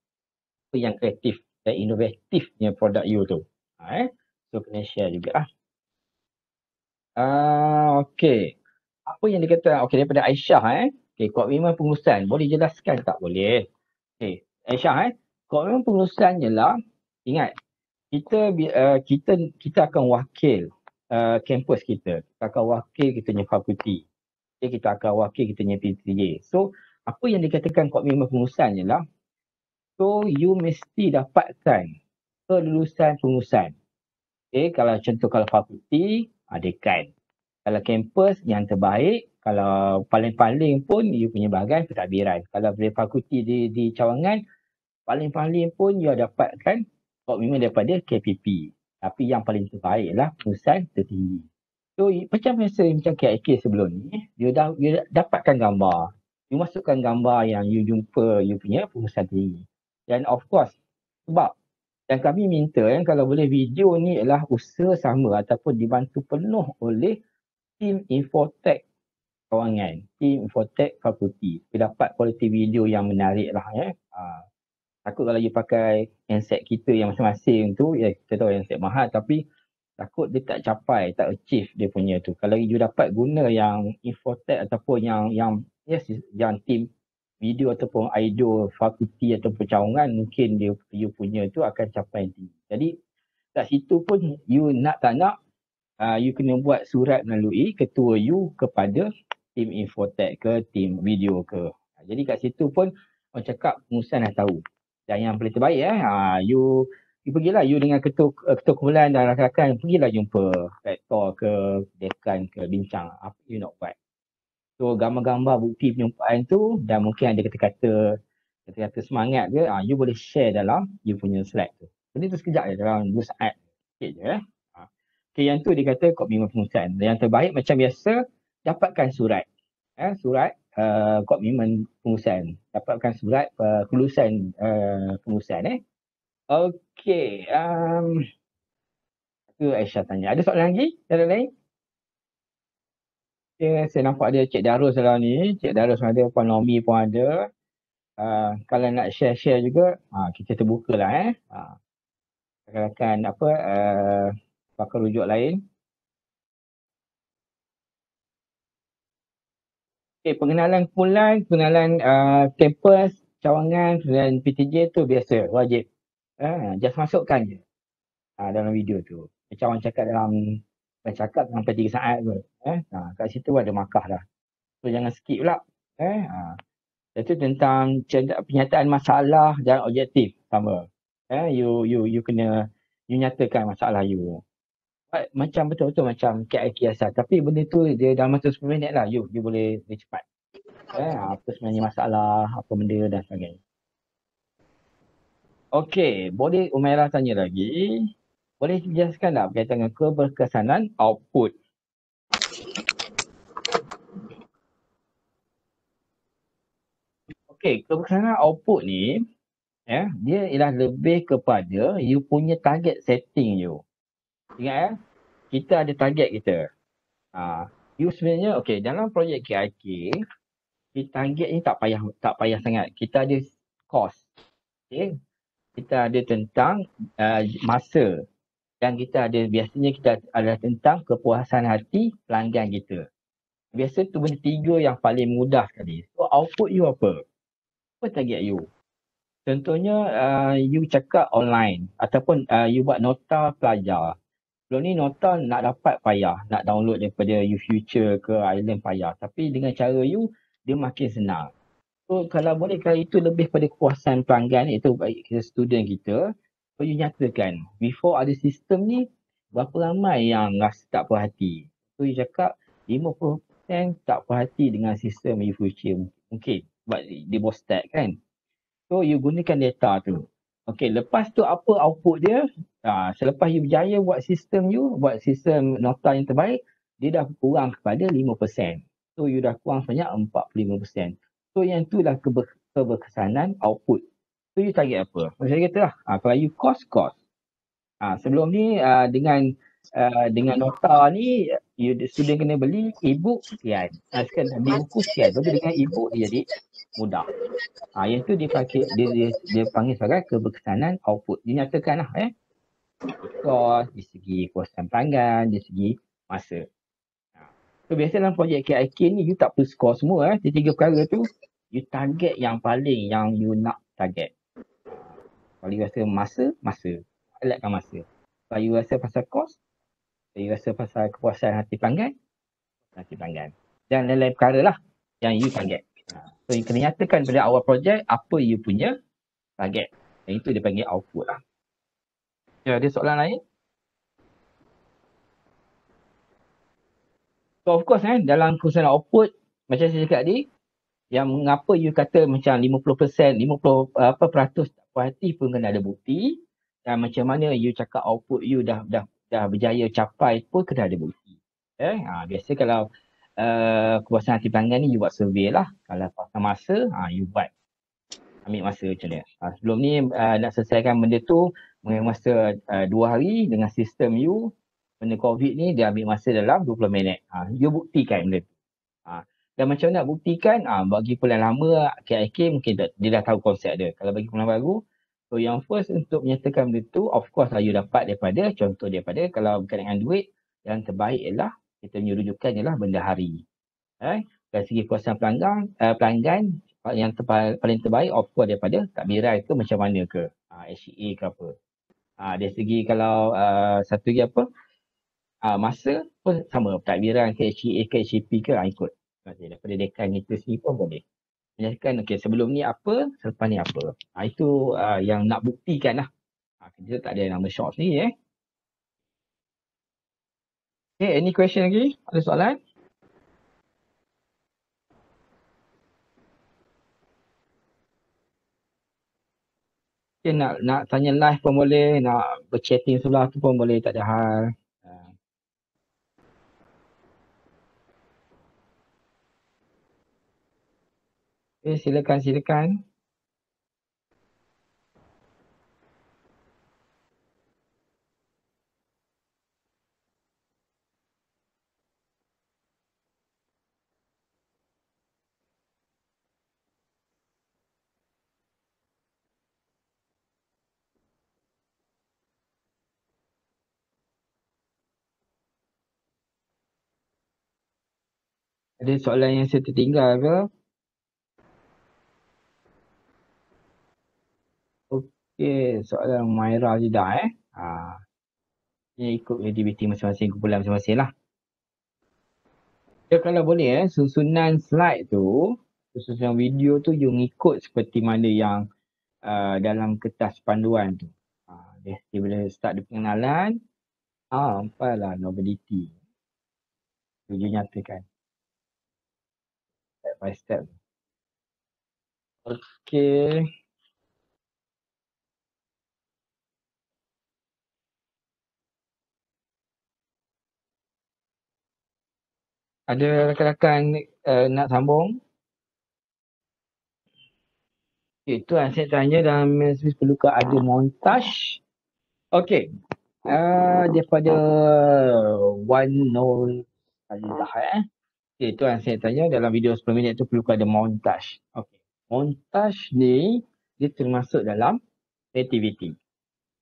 Apa yang kreatif dan inovatifnya produk you tu. Ha, eh. So kena share juga lah. Uh, okay. Apa yang dia kata okay, daripada Aisyah eh. Okay, memang pengurusan. Boleh jelaskan tak? Boleh. Okay. Aisyah eh. memang pengurusan lah ingat kita uh, kita kita akan wakil uh, kampus uh, kita kita akan wakil kita punya fakulti okay, kita akan wakil kita punya PTA so apa yang dikatakan komitmen pengurusan ialah so you mesti dapatkan kelulusan pengurusan okay, kalau contoh kalau fakulti adakan kalau kampus yang terbaik kalau paling-paling pun you punya bahagian pentadbiran kalau dari fakulti di, di cawangan paling-paling pun you dapatkan sebab memang daripada KPP. Tapi yang paling terbaik lah pusat tertinggi. So macam biasa macam KIK sebelum ni, you, dah, you dapatkan gambar. You masukkan gambar yang you jumpa you punya pengurusan tertinggi. Dan of course sebab dan kami minta yang eh, kalau boleh video ni adalah usaha sama ataupun dibantu penuh oleh tim infotech kawangan, tim infotech fakulti. Kita dapat kualiti video yang menarik lah ya. Eh. Ah takut kalau you pakai handset kita yang masing-masing tu ya kita tahu handset mahal tapi takut dia tak capai tak achieve dia punya tu kalau you dapat guna yang infotech ataupun yang yang yes yang team video ataupun idol fakulti ataupun cawangan mungkin dia you punya tu akan capai tinggi jadi kat situ pun you nak tak nak uh, you kena buat surat melalui ketua you kepada team infotech ke team video ke jadi kat situ pun orang cakap pengurusan dah tahu dan yang paling terbaik eh ha, you you pergilah you dengan ketua eh, ketua kumpulan dan rakan-rakan pergilah jumpa rektor ke dekan ke bincang apa you nak buat so gambar-gambar bukti penyumpaan tu dan mungkin ada kata-kata kata-kata semangat ke ha, you boleh share dalam you punya slide tu jadi tu sekejap je dalam dua saat sikit je eh ha. okay, yang tu dia kata komitmen pengurusan yang terbaik macam biasa dapatkan surat eh surat komitmen uh, pengurusan dapatkan surat uh, kelulusan uh, pengurusan eh okey um tu Aisyah tanya ada soalan lagi ada lain okay, saya nampak ada Cik Darus dalam ni Cik Darus ada Puan Nomi pun ada uh, kalau nak share-share juga uh, kita terbuka lah eh uh, ah. akan apa uh, pakar rujuk lain Okay, pengenalan kumpulan, pengenalan uh, cawangan dan PTJ tu biasa, wajib. Uh, just masukkan je uh, dalam video tu. Macam orang cakap dalam bercakap sampai tiga saat tu. Eh? Uh, kat situ ada markah dah. So jangan skip pula. Eh? Uh, itu tentang penyataan masalah dan objektif sama. Eh? You, you, you kena you nyatakan masalah you cepat macam betul-betul macam KI kiasan tapi benda tu dia dalam masa 10 minit lah you, you boleh lebih cepat eh, apa sebenarnya masalah, apa benda dan sebagainya Okey, boleh Umaira tanya lagi boleh jelaskan tak berkaitan dengan keberkesanan output Okey, keberkesanan output ni ya, dia ialah lebih kepada you punya target setting you ingat ya kita ada target kita ha, you sebenarnya okay dalam projek KIK kita target ni tak payah tak payah sangat kita ada cost okey kita ada tentang uh, masa dan kita ada biasanya kita ada tentang kepuasan hati pelanggan kita biasa tu benda tiga yang paling mudah tadi. so output you apa apa target you Contohnya, uh, you cakap online ataupun uh, you buat nota pelajar. Sebelum ni nota nak dapat payah. Nak download daripada you future ke island payah. Tapi dengan cara you, dia makin senang. So kalau boleh, kalau itu lebih pada kuasaan pelanggan, iaitu kita student kita, so you nyatakan, before ada sistem ni, berapa ramai yang rasa tak perhati. So you cakap, 50% tak perhati dengan sistem you future. Mungkin, okay. sebab dia bostad kan. So you gunakan data tu. Okay, lepas tu apa output dia? Ha, selepas you berjaya buat sistem you, buat sistem nota yang terbaik, dia dah kurang kepada 5%. So, you dah kurang sebanyak 45%. So, yang itulah lah keberkesanan output. So, you target apa? Saya kata lah, ha, kalau you cost-cost. Ha, sebelum ni ha, dengan Uh, dengan nota ni, you student kena beli e-book sekian. Uh, sekian, buku sekian. Tapi dengan e-book dia jadi mudah. Ha, yang tu dia, dia, dia, dia panggil sebagai keberkesanan output. Dinyatakan lah eh. Kos, di segi kuasa pelanggan, di segi masa. Ha. So biasa dalam projek KIK ni you tak perlu skor semua eh. Di tiga perkara tu you target yang paling yang you nak target. Ah, kalau you rasa masa, masa. Alatkan masa. Kalau you rasa pasal kos, kalau you rasa pasal kepuasan hati pelanggan, hati pelanggan. Dan lain-lain perkara lah yang you target. So you kena nyatakan pada awal projek apa you punya target. Yang itu dia panggil output lah. Ya, ada soalan lain? So of course eh, dalam kursus output macam saya cakap tadi, yang mengapa you kata macam 50%, 50 apa peratus tak puas hati pun kena ada bukti dan macam mana you cakap output you dah dah dah berjaya capai pun kena ada bukti. Eh, ha, biasa kalau uh, eh, kebiasaan hati pelanggan ni you buat survey lah. Kalau pasal masa, ha, you buat. Ambil masa macam ni. Ha, sebelum ni uh, nak selesaikan benda tu, mengambil masa uh, dua hari dengan sistem you, benda COVID ni dia ambil masa dalam 20 minit. Ha, you buktikan benda tu. Ha, dan macam mana nak buktikan, ha, bagi pelan lama, KIK mungkin dah dia dah tahu konsep dia. Kalau bagi pelan baru, so yang first untuk menyatakan benda tu, of course lah you dapat daripada, contoh daripada, kalau berkaitan dengan duit, yang terbaik ialah kita punya rujukan ialah benda hari. Eh? Dari segi kuasa pelanggan, uh, pelanggan yang terpa- paling terbaik of course daripada takbiran itu macam mana ke? Uh, HCA ke apa? Uh, dari segi kalau uh, satu lagi apa? Uh, masa pun sama takbiran ke HCA ke HCP ke uh, ikut. Okay, daripada dekan itu sendiri pun boleh. Menyatakan okay, sebelum ni apa, selepas ni apa. Uh, itu uh, yang nak buktikan lah. Uh, kita tak ada nama short ni eh. Okay, any question lagi? Ada soalan? Okay, nak, nak tanya live pun boleh, nak berchatting sebelah tu pun boleh, tak ada hal. Okay, silakan, silakan. ada soalan yang saya tertinggal ke? Okey, soalan Maira Zida eh. Ha. Ini ikut aktiviti masing-masing, kumpulan masing-masing lah. Ya, kalau boleh eh, susunan slide tu, susunan video tu, you ikut seperti mana yang uh, dalam kertas panduan tu. Ha, dia, dia boleh start di pengenalan. Ah, ha, apalah novelty. Video nyatakan by step. Okay. Ada rakan-rakan uh, nak sambung? Okay, tu yang saya tanya dalam mesej perlu ada montaj? Okay. Uh, daripada One Known Azizah eh. Okay, tuan saya tanya dalam video 10 minit tu perlu ada montage. Okay. Montage ni dia termasuk dalam activity.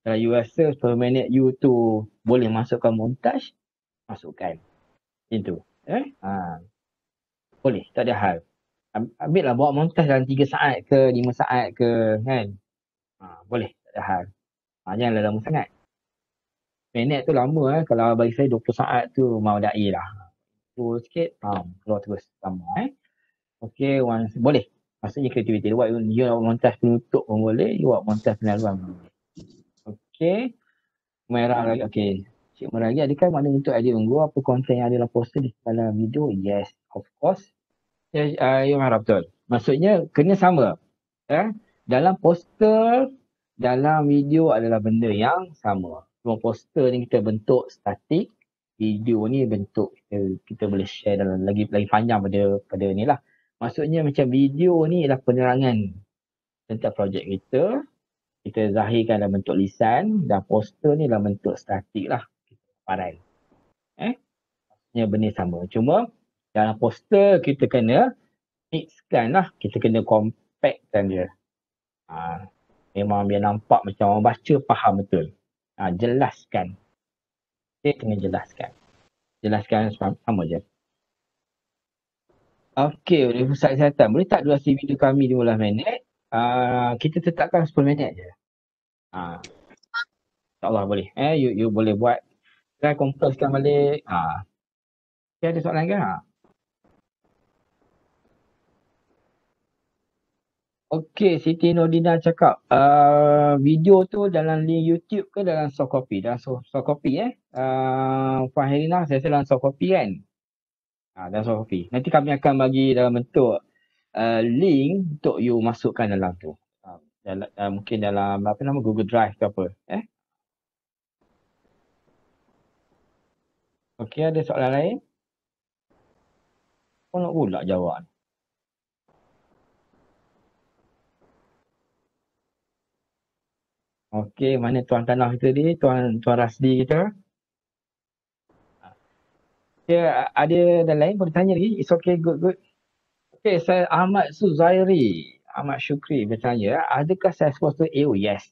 Kalau you rasa 10 minit you tu boleh masukkan montage, masukkan. Itu. Eh? Ha. Boleh, tak ada hal. Ambil lah buat montage dalam 3 saat ke 5 saat ke kan. Ha, boleh, tak ada hal. Ha, janganlah lama sangat. Minit tu lama eh. Kalau bagi saya 20 saat tu mau dah da'i lah scroll sikit. Ha, keluar terus sama eh. Okay, once, boleh. Maksudnya kreativiti. Buat you, you nak montaj penutup pun boleh. You nak montaj penaluan pun Okay. Merah lagi. Okay. Cik Merah lagi. Adakah mana untuk idea menggua apa konten yang ada adalah poster di dalam video? Yes, of course. Yes, uh, you merah betul. Maksudnya kena sama. Eh? Dalam poster, dalam video adalah benda yang sama. Cuma poster ni kita bentuk statik video ni bentuk kita, kita boleh share dalam lagi lagi panjang pada pada ni lah. Maksudnya macam video ni adalah penerangan tentang projek kita. Kita zahirkan dalam bentuk lisan dan poster ni dalam bentuk statik lah. kita Paran. Eh? Maksudnya benda sama. Cuma dalam poster kita kena mixkan lah. Kita kena compactkan dia. Ha, memang dia nampak macam orang baca faham betul. Ha, jelaskan kita kena jelaskan. Jelaskan sama je. Okey, boleh pusat kesihatan. Boleh tak dua durasi tu kami di 15 minit? Uh, kita tetapkan 10 minit je. Uh, ah, tak Allah boleh. Eh, you, you boleh buat. Try kompleskan balik. Uh. Ah. Okay, ada soalan ke? Uh. Okey, Siti Nodina cakap uh, video tu dalam link YouTube ke dalam soft copy? Dalam soft, soft copy eh. Uh, Puan Herina, saya rasa dalam soft copy kan? Ha, dalam soft copy. Nanti kami akan bagi dalam bentuk uh, link untuk you masukkan dalam tu. Uh, dalam, uh, mungkin dalam apa nama Google Drive ke apa. Eh? Okey, ada soalan lain? Kau nak pula jawab ni. Okey, mana tuan tanah kita ni, tuan tuan rasdi kita. Ya, ada dan lain boleh tanya lagi. It's okay, good, good. Okey, saya Ahmad Suzairi. Ahmad Syukri bertanya, adakah saya supposed a AO? Eh, oh, yes.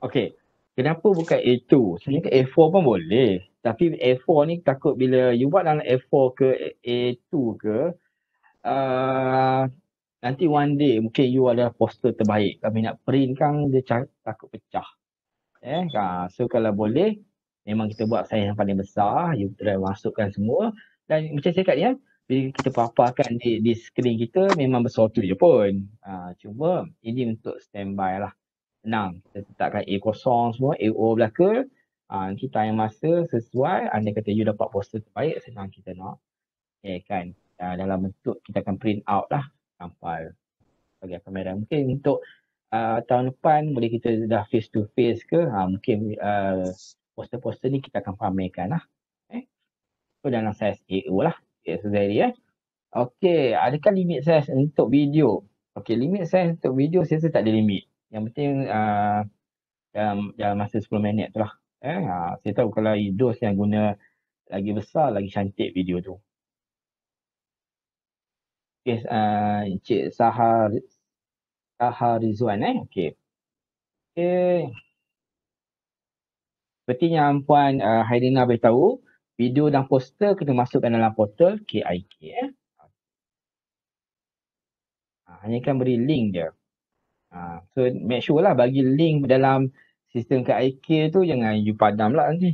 Okey, kenapa bukan A2? Sebenarnya A4 pun boleh. Tapi A4 ni takut bila you buat dalam A4 ke A2 ke, uh, Nanti one day mungkin you adalah poster terbaik. Kami nak print kan dia c- takut pecah. Eh, kan? so kalau boleh memang kita buat saiz yang paling besar, you try masukkan semua dan macam saya cakap ya, bila kita paparkan di, di screen kita memang bersatu je pun. Ha, cuma ini untuk standby lah. senang. kita letakkan A kosong semua, AO belaka. Ha, nanti tanya masa sesuai, anda kata you dapat poster terbaik, senang kita nak. Eh, kan? Ha, dalam bentuk kita akan print out lah sampai bagi pameran. Mungkin untuk uh, tahun depan boleh kita dah face to face ke. Ha, mungkin uh, poster-poster ni kita akan pamerkan lah. Eh? So dalam saiz AO lah. Yes, very, eh. Okay, adakah limit saiz untuk video? Okay, limit saiz untuk video saya rasa tak ada limit. Yang penting uh, dalam, dalam masa 10 minit tu lah. Eh? Ha, saya tahu kalau dos yang guna lagi besar, lagi cantik video tu. Okay, uh, Encik Sahar, Sahar Rizwan eh. Okay. Okay. Seperti yang Puan uh, Hairina beritahu, video dan poster kena masukkan dalam portal KIK eh. Ah, hanya kan beri link dia. Ah, so make sure lah bagi link dalam sistem ke KIK tu jangan you padam lah nanti.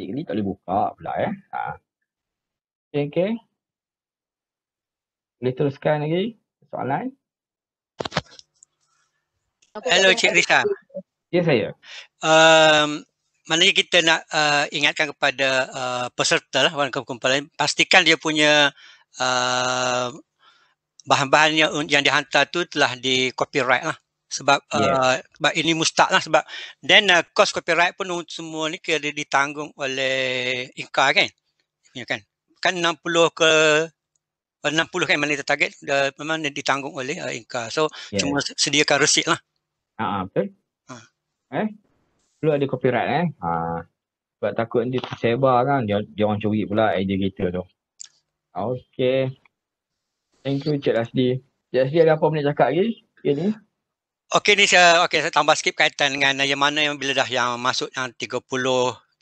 Klik ni tak boleh buka pula ya. Okay, okay. Boleh teruskan lagi soalan. Hello Cik Risa. Ya saya. Um, maknanya kita nak uh, ingatkan kepada uh, peserta lah, orang kumpulan pastikan dia punya uh, bahan-bahan yang, yang dihantar tu telah di copyright lah. Sebab, yeah. uh, ya. sebab ini mustahil lah sebab then uh, cost copyright pun semua ni kira ditanggung oleh Inka kan? Ya kan? Kan 60 ke 60 kan mana target dah memang ditanggung oleh uh, Inka. So yeah. cuma sediakan resit lah. Ha, uh, betul. Ha. Uh. Eh? Perlu ada copyright eh. Ha. Uh, sebab takut nanti tersebar kan. Dia, dia orang curi pula idea kita tu. Okay. Thank you Cik Rasdi. Cik Rasdi ada apa boleh cakap lagi? Okay ni. Okey ni saya okay saya tambah sikit kaitan dengan yang mana yang bila dah yang masuk yang 30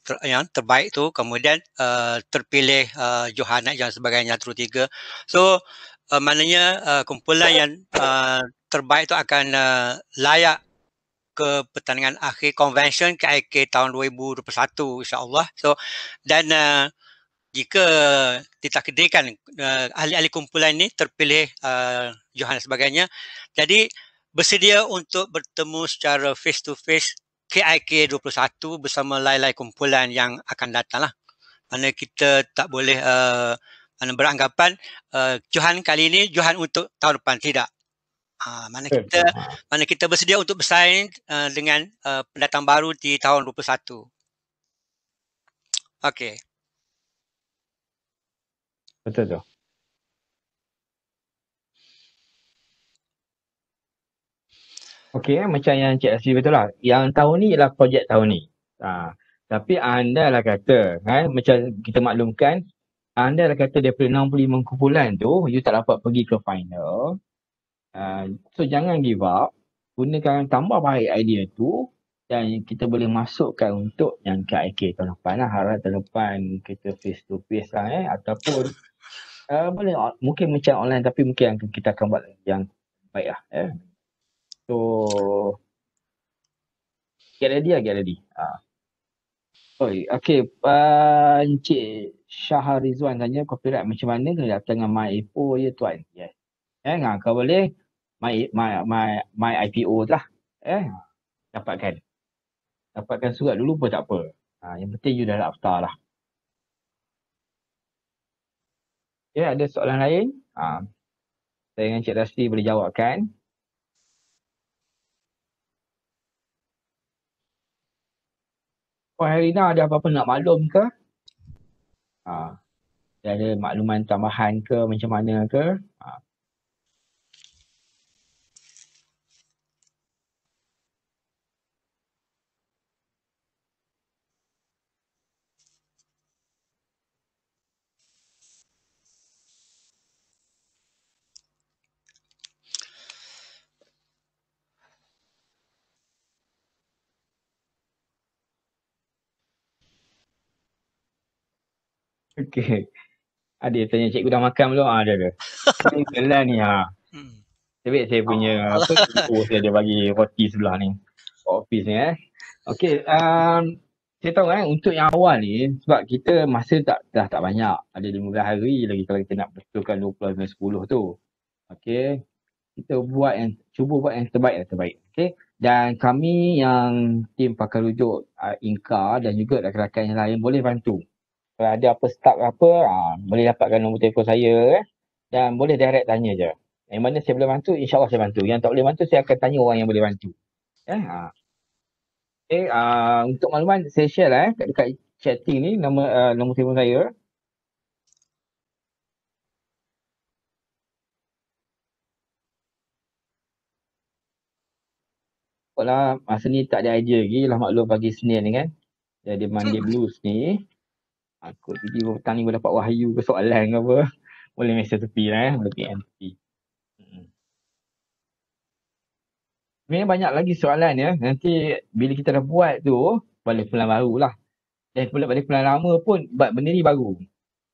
ter, yang terbaik tu kemudian uh, terpilih uh, Johanna yang sebagai nyatru tiga. So uh, maknanya uh, kumpulan yang uh, terbaik tu akan uh, layak ke pertandingan akhir convention KIK tahun 2021 insyaAllah. So dan uh, jika ditakdirkan uh, ahli-ahli kumpulan ini terpilih uh, Johanna sebagainya jadi bersedia untuk bertemu secara face to face KIK 21 bersama lain-lain kumpulan yang akan datang lah. Mana kita tak boleh uh, beranggapan uh, Johan kali ini Johan untuk tahun depan. Tidak. Ha, mana kita mana kita bersedia untuk bersaing uh, dengan uh, pendatang baru di tahun 21. Okey. Betul tu. Okey, eh, macam yang Cik Asri betul lah. Yang tahun ni ialah projek tahun ni. Ha. Tapi anda lah kata, ha, macam kita maklumkan, anda lah kata daripada 65 kumpulan tu, you tak dapat pergi ke final. Ha. so, jangan give up. Gunakan tambah baik idea tu dan kita boleh masukkan untuk yang ke IK tahun depan lah. Harap tahun depan kita face to face lah eh. Ataupun uh, boleh mungkin macam online tapi mungkin kita akan buat yang baik lah. Eh. So get ready lah, get ready. Ha. Oi, okay. Uh, Encik Syahar tanya copyright macam mana kena datang dengan my IPO ya tuan. Yes. Eh, ha, kau boleh my my my my IPO lah. Eh, dapatkan. Dapatkan surat dulu pun tak apa. Ha, yang penting you dah daftar lah. Ya, ada soalan lain? Ha. Saya dengan Encik Rasti boleh jawabkan. Puan Herina ada apa-apa nak maklum ke? Ha. Dia ada makluman tambahan ke macam mana ke? Ha. Okay. Ada tanya cikgu dah makan belum? Ah, ada ada. Kelan ni ha. Ah. Hmm. Tapi saya punya oh. apa saya ada bagi roti sebelah ni. Office ni eh. Okey, um, saya tahu kan untuk yang awal ni sebab kita masa tak dah tak banyak. Ada 15 hari lagi kalau kita nak betulkan 20 10 tu. Okay, Kita buat yang cuba buat yang terbaik yang lah, terbaik. Okay, Dan kami yang tim pakar rujuk uh, Inka dan juga rakan-rakan yang lain boleh bantu. Kalau ada apa stuck apa, ah, boleh dapatkan nombor telefon saya eh. Dan boleh direct tanya je. Yang mana saya boleh bantu, insyaAllah saya bantu. Yang tak boleh bantu, saya akan tanya orang yang boleh bantu. Eh, ah. Okay, eh, ah, untuk maklumat saya share lah eh, kat dekat chatting ni, nama, uh, nombor telefon saya. Kalau masa ni tak ada idea lagi, lah maklum pagi Senin ni kan. Jadi mandi hmm. blues ni. Aku jadi petang ni boleh dapat wahyu ke soalan ke apa. Boleh mesej tepi lah eh. Boleh PM tepi. Sebenarnya banyak lagi soalan ya. Nanti bila kita dah buat tu, balik pulang baru lah. Dan eh, pula balik pulang lama pun, buat benda ni baru.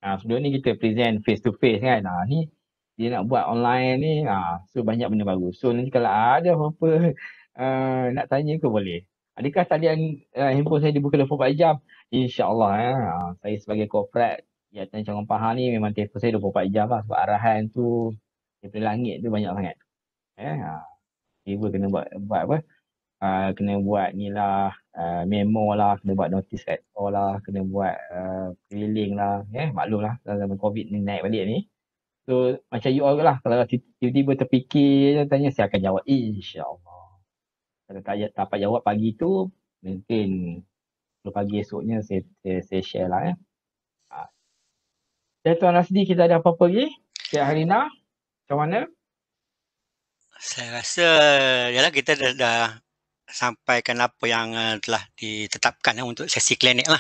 Ha, sebelum ni kita present face to face kan. Ha, ni dia nak buat online ni, ha, so banyak benda baru. So nanti kalau ada apa-apa uh, nak tanya ke boleh. Adakah talian uh, handphone saya dibuka 24 jam? InsyaAllah ya. Ha, saya sebagai corporate Ya, tentang Cangkong Pahang ni memang tempoh saya 24 jam lah sebab arahan tu daripada langit tu banyak sangat. Ya, ha. Eh, kena buat buat apa? Ha, kena buat ni lah, ha, memo lah, kena buat notice at all lah, kena buat uh, lah. Ya, maklum lah dalam COVID ni naik balik ni. So, macam you all lah kalau tiba-tiba terfikir tanya, saya akan jawab insyaAllah. Kalau tak dapat jawab pagi tu, mungkin 10 pagi esoknya saya, saya, share lah eh. Saya ha. eh, Tuan Rasdi, kita ada apa-apa lagi? Cik Harina, macam mana? Saya rasa, yalah kita dah, dah sampaikan apa yang uh, telah ditetapkan uh, untuk sesi klinik lah.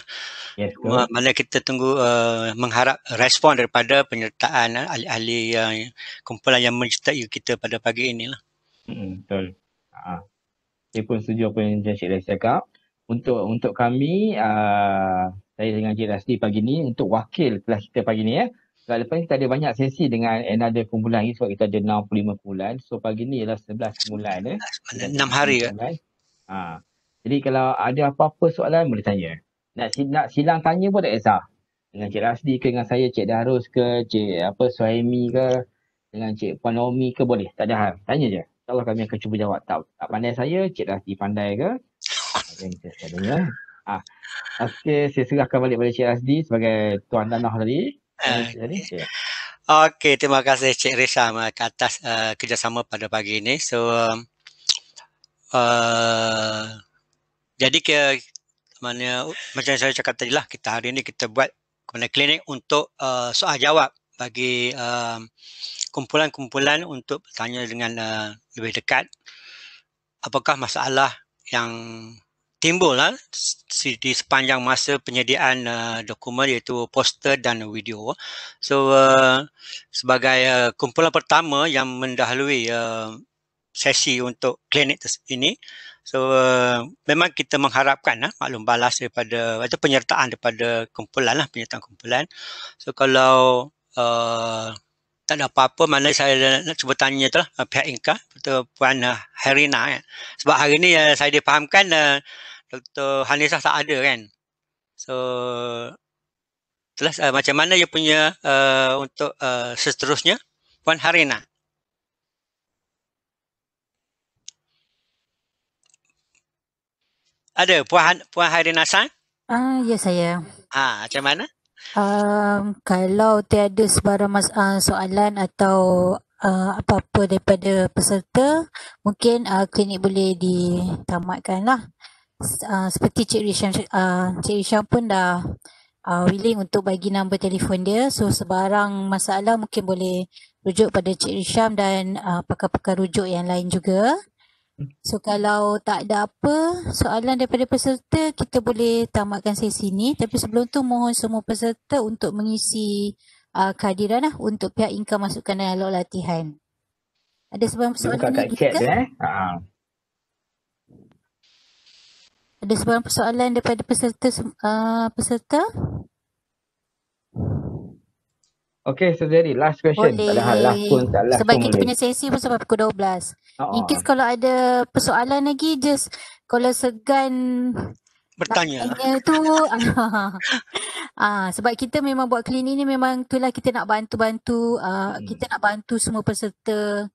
Yes, uh, mana kita tunggu uh, mengharap respon daripada penyertaan uh, ahli-ahli yang kumpulan yang menyertai kita pada pagi ini lah. Mm, betul. Ha. Saya pun setuju apa yang Encik Rai cakap untuk untuk kami uh, saya dengan Cik Rasti pagi ni untuk wakil kelas kita pagi ni ya. Eh. Lepas ni kita ada banyak sesi dengan another kumpulan ni sebab kita ada 65 kumpulan. So pagi ni ialah 11 kumpulan. Ya. Eh. 6 hari ke? Ha. Ya. Ah. Jadi kalau ada apa-apa soalan boleh tanya. Nak, nak silang tanya pun tak kisah. Dengan Cik Rasdi ke dengan saya, Cik Darus ke, Cik apa, Suhaimi ke, dengan Cik Puan Naomi ke boleh. Tak ada hal. Tanya je. Kalau kami akan cuba jawab. Tak, tak pandai saya, Cik Rasdi pandai ke apa yang saya Ah. Okey, saya serahkan balik kepada Cik Azdi sebagai tuan tanah tadi. Jadi, okay. okay. terima kasih Cik Risham atas uh, kerjasama pada pagi ini. So, um, uh, jadi ke mana macam saya cakap tadi lah, kita hari ini kita buat kena klinik untuk uh, soal jawab bagi um, kumpulan-kumpulan untuk bertanya dengan uh, lebih dekat apakah masalah yang timbul lah di sepanjang masa penyediaan uh, dokumen iaitu poster dan video. So uh, sebagai uh, kumpulan pertama yang mendahului sesi untuk klinik ini, so memang kita mengharapkan lah maklum balas daripada atau penyertaan daripada kumpulan lah penyertaan kumpulan. So kalau uh, tak ada apa-apa mana saya nak, nak cuba tanya tu lah pihak Inka Puan Herina eh. Kan. sebab hari ni saya difahamkan eh, Dr. Hanisah tak ada kan. So telah uh, macam mana dia punya uh, untuk uh, seterusnya Puan Harina. Ada Puan Puan Harina San? Ah uh, ya saya. Ah ha, macam mana? Um, kalau tiada sebarang masalah soalan atau uh, apa-apa daripada peserta, mungkin uh, klinik boleh ditamatkan lah uh, seperti Cik Rishan, uh, Cik Rishan pun dah uh, willing untuk bagi nombor telefon dia. So sebarang masalah mungkin boleh rujuk pada Cik Risham dan uh, pakar-pakar rujuk yang lain juga. So kalau tak ada apa soalan daripada peserta, kita boleh tamatkan sesi ini. Tapi sebelum tu mohon semua peserta untuk mengisi uh, kehadiran lah untuk pihak income masukkan dalam log latihan. Ada sebarang soalan ini? Buka kat chat eh. Uh-huh. Ada sebarang persoalan daripada peserta uh, peserta? Okay, so jadi last question. Boleh. Tak ada lah. pun, tak ada Sebab kita punya sesi pun sampai pukul 12. Oh. In case kalau ada persoalan lagi, just kalau segan bertanya. tu, ah, sebab kita memang buat klinik ni memang itulah kita nak bantu-bantu, uh, hmm. kita nak bantu semua peserta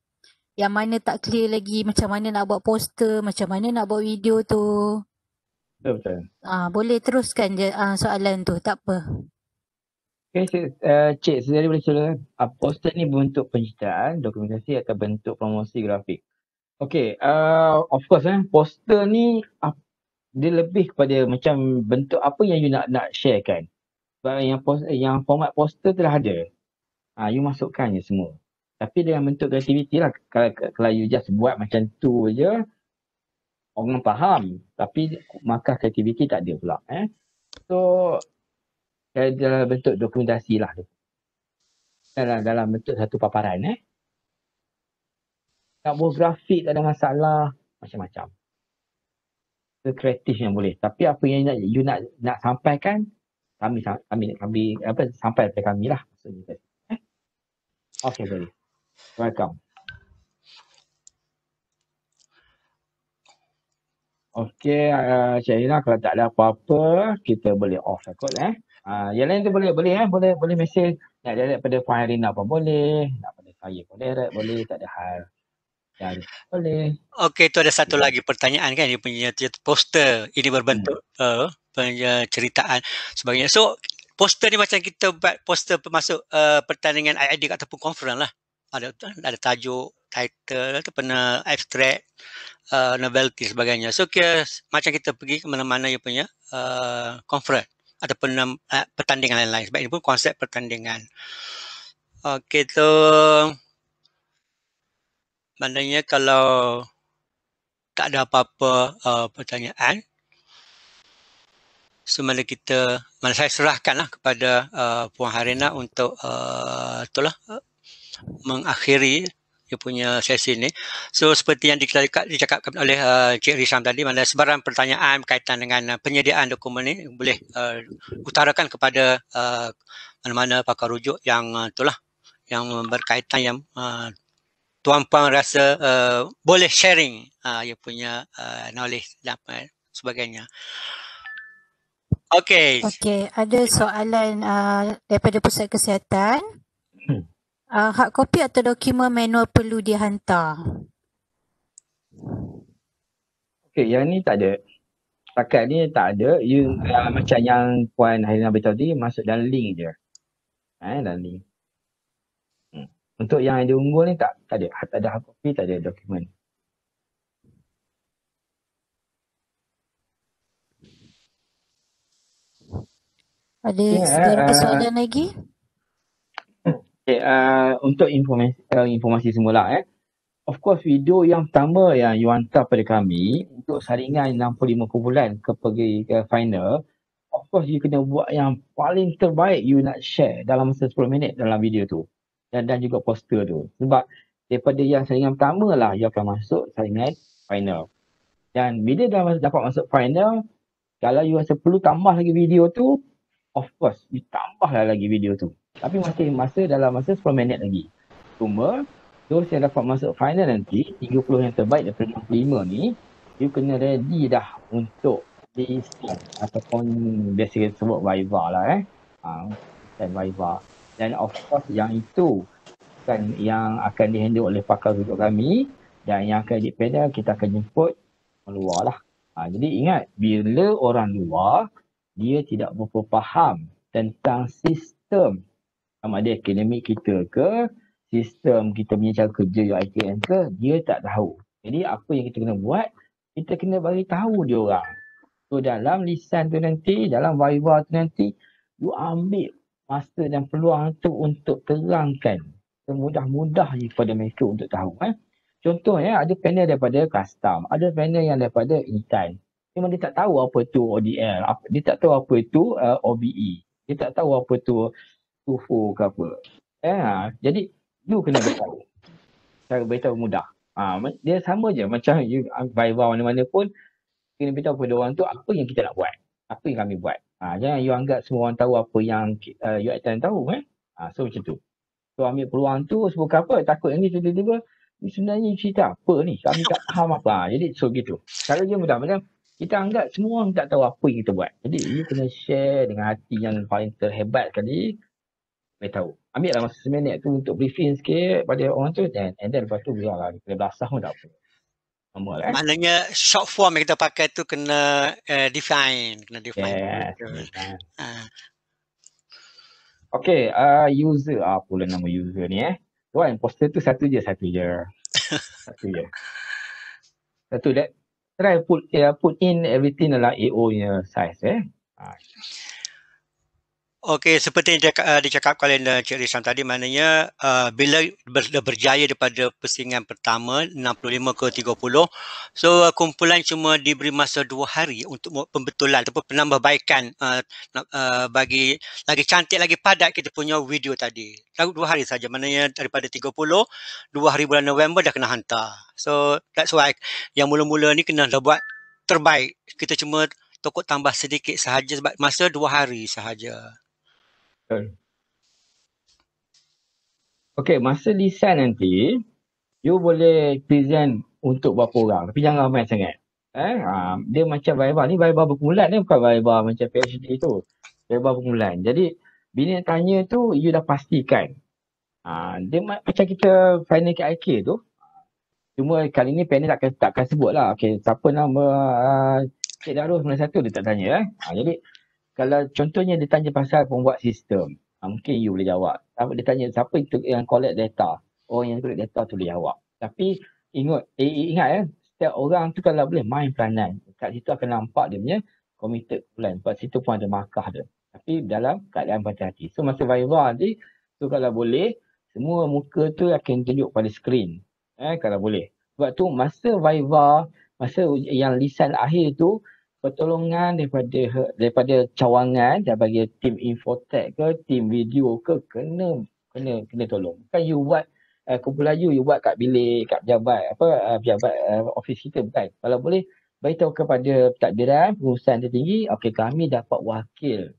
yang mana tak clear lagi macam mana nak buat poster, macam mana nak buat video tu. Ya betul. Ah boleh teruskan je uh, soalan tu tak apa. Okay, eh, cik, uh, cik sendiri boleh silakan. Uh, poster ni bentuk pencitraan, dokumentasi atau bentuk promosi grafik. Okay, uh, ah, of course eh, poster ni uh, dia lebih kepada macam bentuk apa yang you nak nak share kan. Sebab yang, poster, eh, yang format poster telah ada. Uh, you masukkan je semua. Tapi dengan bentuk kreativiti lah. Kalau, kalau you just buat macam tu je, orang faham tapi markah kreativiti tak ada pula eh. So dalam bentuk dokumentasi lah tu. Dalam, dalam bentuk satu paparan eh. Nak buat grafik tak ada masalah macam-macam. Itu kreatif yang boleh. Tapi apa yang nak, you nak nak sampaikan kami kami kami apa sampai kepada kami lah. Eh? Okay, sorry. Welcome. Okey, uh, ah, Cik Ina, kalau tak ada apa-apa, kita boleh off record eh. Uh, yang lain tu boleh, boleh eh. Boleh, boleh mesej. Nak direct pada Puan Irina pun boleh. Nak pada saya pun direct boleh. Tak ada hal. Ya, Dan boleh. Okey, tu ada satu lagi pertanyaan kan. Dia punya poster. Ini berbentuk hmm. uh, eh, penceritaan sebagainya. So, poster ni macam kita buat poster masuk uh, eh, pertandingan IID ataupun conference lah. Ada, ada tajuk, title atau pernah abstract uh, novelty sebagainya. So kira macam kita pergi ke mana-mana you punya uh, conference ataupun um, uh, pertandingan lain-lain. Sebab ini pun konsep pertandingan. Okey tu. Maknanya kalau tak ada apa-apa uh, pertanyaan. So mana kita, mana saya serahkanlah kepada uh, Puan Harina untuk uh, itulah uh, mengakhiri dia punya sesi ni. So seperti yang dicakapkan oleh uh, Cik Risham tadi, mana sebarang pertanyaan berkaitan dengan uh, penyediaan dokumen ni boleh uh, utarakan kepada uh, mana-mana pakar rujuk yang uh, itulah yang berkaitan yang uh, tuan puan rasa uh, boleh sharing uh, dia punya uh, knowledge dan uh, sebagainya. Okey. Okey, ada soalan uh, daripada pusat kesihatan uh, hard copy atau dokumen manual perlu dihantar? Okay, yang ni tak ada. Takat ni tak ada. You, uh, macam yang Puan Hailina beritahu tadi, masuk dalam link je. Ah, eh, dalam link. Hmm. Untuk yang ada unggul ni tak, tak ada. Tak ada hard copy, tak ada dokumen. Ada yeah, segera eh, eh, uh, soalan lagi? Okay, uh, untuk informasi, uh, informasi semula eh. Of course video yang pertama yang you hantar pada kami untuk saringan 65 kumpulan ke pergi ke final of course you kena buat yang paling terbaik you nak share dalam masa 10 minit dalam video tu dan dan juga poster tu sebab daripada yang saringan pertama lah you akan masuk saringan final dan bila dah dapat masuk final kalau you rasa perlu tambah lagi video tu of course you tambahlah lagi video tu tapi masih masa dalam masa 10 minit lagi. Cuma Terus yang dapat masuk final nanti, 30 yang terbaik daripada 65 ni, you kena ready dah untuk di stand ataupun biasa kita sebut Viva lah eh. Ha, stand Viva. Dan of course yang itu kan yang akan dihandle oleh pakar duduk kami dan yang akan di panel kita akan jemput luar lah. Ha, jadi ingat, bila orang luar, dia tidak berapa faham tentang sistem sama ada akademik kita ke sistem kita punya cara kerja UITM ke dia tak tahu. Jadi apa yang kita kena buat kita kena bagi tahu dia orang. So dalam lisan tu nanti, dalam viva tu nanti you ambil masa dan peluang tu untuk terangkan semudah-mudahnya kepada mereka untuk tahu eh. Contoh eh, ada panel daripada custom, ada panel yang daripada intern. Memang dia tak tahu apa tu ODL, dia tak tahu apa itu uh, OBE. Dia tak tahu apa tu eh, kufu ke apa. Eh, ha. jadi you kena beritahu. Cara beritahu mudah. Ha. dia sama je macam you viral mana-mana pun kena beritahu kepada orang tu apa yang kita nak buat. Apa yang kami buat. Ha. jangan you anggap semua orang tahu apa yang uh, you akan tahu. Eh? Ha. so macam tu. So ambil peluang tu sebab apa takut yang ni tiba-tiba ni sebenarnya cerita apa ni. Kami tak faham apa. Ha. jadi so gitu. Cara dia mudah macam kita anggap semua orang tak tahu apa yang kita buat. Jadi, you kena share dengan hati yang paling terhebat tadi saya tahu. Ambil lah masa seminit tu untuk briefing sikit pada orang tu. dan and then lepas tu biar lah. Kena belasah pun tak apa. Normal, eh? Maknanya short form yang kita pakai tu kena uh, define. Kena define. Yes. Yeah. Ha. Okay, uh, user. apa ah, pula nama user ni eh. Tuan, imposter tu satu je, satu je. satu je. Satu that. Try put, uh, put in everything dalam AO nya size eh. Ah. Okey, seperti yang dicakap, uh, dicakap kalian uh, eh, Cik Risam tadi, maknanya uh, bila ber, berjaya daripada persinggan pertama, 65 ke 30, so uh, kumpulan cuma diberi masa dua hari untuk pembetulan ataupun penambahbaikan uh, uh, bagi lagi cantik, lagi padat kita punya video tadi. Lagu dua hari saja, maknanya daripada 30, dua hari bulan November dah kena hantar. So, that's why yang mula-mula ni kena dah buat terbaik. Kita cuma tokok tambah sedikit sahaja sebab masa dua hari sahaja. Okay, masa design nanti, you boleh present untuk berapa orang. Tapi jangan ramai sangat. Eh, ha, dia macam Viva. Ni Viva berkumpulan ni bukan Viva macam PhD tu. Viva berkumpulan. Jadi, bila nak tanya tu, you dah pastikan. Ha, dia ma- macam kita final KIK tu. Cuma kali ni panel takkan, takkan sebut lah. Okay, siapa nama uh, Cik Darus mana satu dia tak tanya. Eh. Ha, jadi, kalau contohnya dia tanya pasal pembuat sistem, ah, mungkin you boleh jawab. Tapi dia tanya siapa itu yang collect data? Orang oh, yang collect data tu boleh jawab. Tapi ingat eh, ingat ya, eh, setiap orang tu kalau boleh main planan. Kat situ akan nampak dia punya committed plan. Sebab situ pun ada markah dia. Tapi dalam keadaan berhati hati. So masa viva nanti, tu kalau boleh, semua muka tu akan tunjuk pada skrin. Eh, kalau boleh. Sebab tu masa viva, masa yang lisan akhir tu, pertolongan daripada daripada cawangan dah bagi tim infotech ke tim video ke kena kena kena tolong kan you buat uh, kumpulan you you buat kat bilik kat pejabat apa uh, pejabat uh, eh, office kita bukan kalau boleh beritahu kepada pentadbiran perusahaan tertinggi okey kami dapat wakil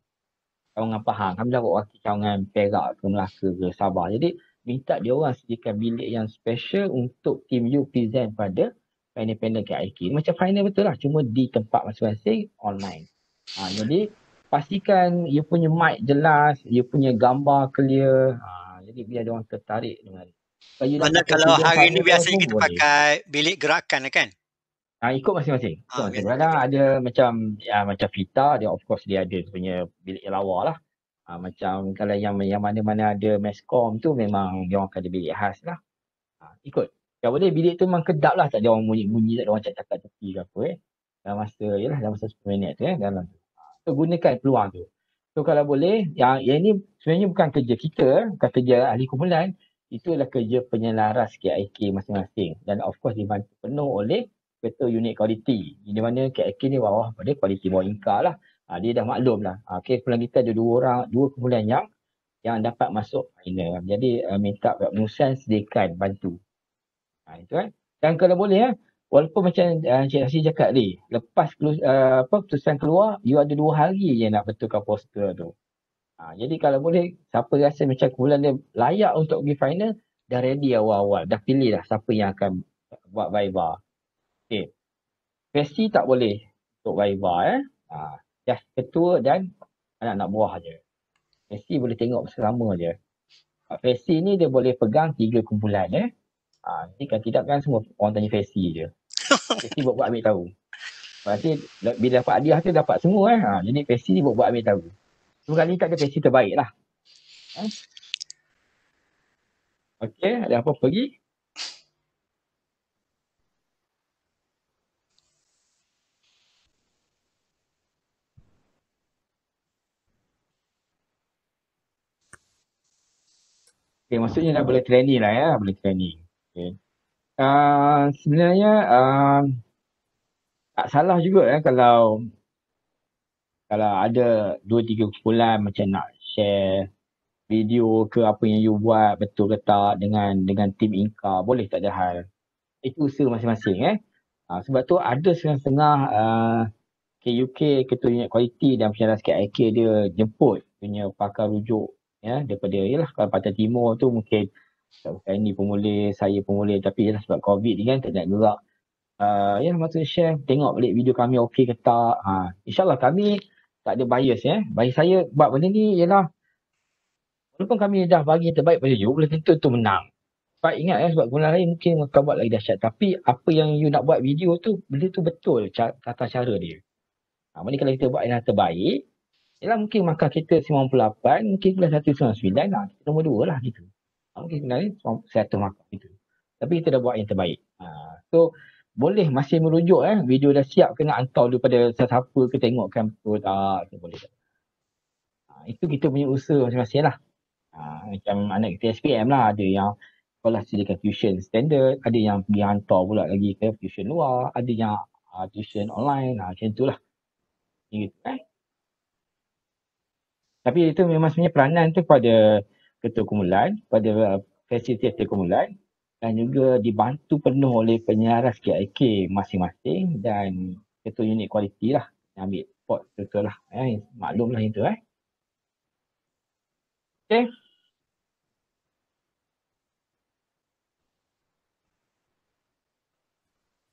kawangan Pahang kami dapat wakil cawangan Perak ke Melaka ke Sabah jadi minta dia orang sediakan bilik yang special untuk tim you present pada panel-panel ke ni macam final betul lah cuma di tempat masing-masing online. Ha, jadi pastikan you punya mic jelas, you punya gambar clear. Ha, jadi biar dia orang tertarik dengan kalau mana kalau hari ni biasanya kita pakai bilik gerakan lah kan? Ha, ikut masing-masing. Ha, so, kadang ada macam ya, macam Vita, dia of course dia ada punya bilik yang lawa lah. Ha, macam kalau yang yang mana-mana ada meskom tu memang dia orang akan ada bilik khas lah. Ha, ikut. Kat boleh bilik tu memang kedap lah. Tak ada orang bunyi-bunyi, tak ada orang cakap-cakap tepi ke apa eh. Dalam masa, yalah, dalam masa 10 minit tu eh. Dalam tu. So, gunakan peluang tu. So, kalau boleh, yang, yang ni sebenarnya bukan kerja kita, bukan kerja ahli kumpulan. Itu adalah kerja penyelaras KIK masing-masing. Dan of course, dibantu penuh oleh kereta unit kualiti. Di mana KIK ni bawah pada kualiti bawah inka lah. Ha, dia dah maklum lah. Ha, okay, pulang kita ada dua orang, dua kumpulan yang yang dapat masuk final. Jadi uh, minta Pak Musan sediakan bantu. Ha, itu kan. Dan kalau boleh, ya, walaupun macam uh, Encik Nasir cakap tadi, lepas uh, apa, putusan keluar, you ada dua hari je nak betulkan poster tu. Ha, jadi kalau boleh, siapa rasa macam kumpulan dia layak untuk pergi final, dah ready awal-awal. Dah pilih lah siapa yang akan buat Viva. Okay. Pesi tak boleh untuk Viva eh. Ha, just ketua dan anak nak buah je. Pesi boleh tengok bersama je. Pesi ha, ni dia boleh pegang tiga kumpulan eh. Ah, ha, ni kan tidak kan semua orang tanya Fesi je. Fesi buat-buat ambil tahu. Berarti bila dapat hadiah tu dapat semua eh. Ha, jadi Fesi ni buat-buat ambil tahu. Semua kali ni tak ada Fesi terbaik lah. Ha? Okey, ada apa pergi? Okay, maksudnya dah boleh training lah ya, boleh training. Okay. Uh, ah, sebenarnya uh, tak salah juga eh, kalau kalau ada dua tiga kumpulan macam nak share video ke apa yang you buat betul ke tak dengan dengan tim Inka boleh tak ada hal. Itu usaha masing-masing eh. Uh, sebab tu ada setengah-setengah uh, KUK Ketua Unit Quality dan penyelidikan sikit IK dia jemput punya pakar rujuk ya daripada yalah kalau Pantai Timur tu mungkin saya ni pun boleh, saya pun boleh. Tapi ya, sebab COVID ni kan tak nak gerak. Uh, ah, ya, masa share, tengok balik video kami okey ke tak. Ha. InsyaAllah kami tak ada bias ya. Bagi saya buat benda ni ialah walaupun kami dah bagi yang terbaik pada you, boleh tentu tu menang. Sebab ingat ya, sebab guna lain mungkin akan buat lagi dahsyat. Tapi apa yang you nak buat video tu, benda tu betul kata cara dia. Ha, maknanya kalau kita buat yang terbaik, ialah mungkin maka kita 98, mungkin ha, kita 199 lah. Nombor 2 lah gitu mungkin sebenarnya satu markah itu. Tapi kita dah buat yang terbaik. Ha, so boleh masih merujuk eh video dah siap kena hantar daripada sesiapa ke tengokkan betul tak kita boleh tak. Ha, itu kita punya usaha masing-masing lah. Ha, macam anak kita SPM lah ada yang sekolah sediakan tuition standard, ada yang dia hantar pula lagi ke tuition luar, ada yang uh, tuition online, ha, macam tu lah. Eh. Tapi itu memang sebenarnya peranan tu pada kumulan pada fasiliti uh, kumulan dan juga dibantu penuh oleh penyelaras KIK masing-masing dan ketua unit kualiti lah yang ambil pot ketua lah. Eh, maklum lah itu eh. Okay.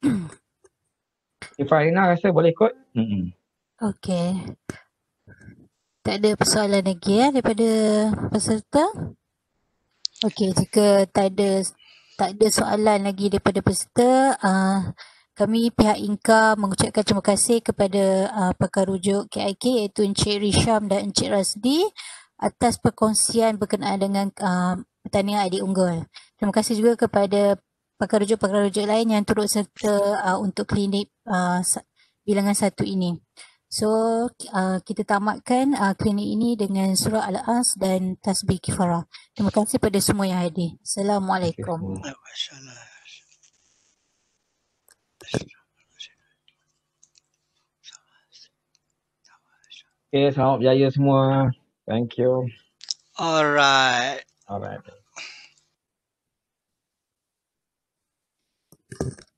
Ifah Rina rasa boleh ikut? Hmm. Okay. Tak ada persoalan lagi ya daripada peserta. Okey, jika tak ada tak ada soalan lagi daripada peserta, uh, kami pihak INKA mengucapkan terima kasih kepada uh, pakar rujuk KIK iaitu Encik Risham dan Encik Rasdi atas perkongsian berkenaan dengan uh, pertanian adik unggul. Terima kasih juga kepada pakar rujuk-pakar rujuk lain yang turut serta uh, untuk klinik uh, bilangan satu ini. So uh, kita tamatkan uh, klinik ini dengan surah Al-As dan Tasbih Kifarah. Terima kasih kepada semua yang hadir. Assalamualaikum. Okay, selamat berjaya semua. Thank you. Alright. Alright. Thank you.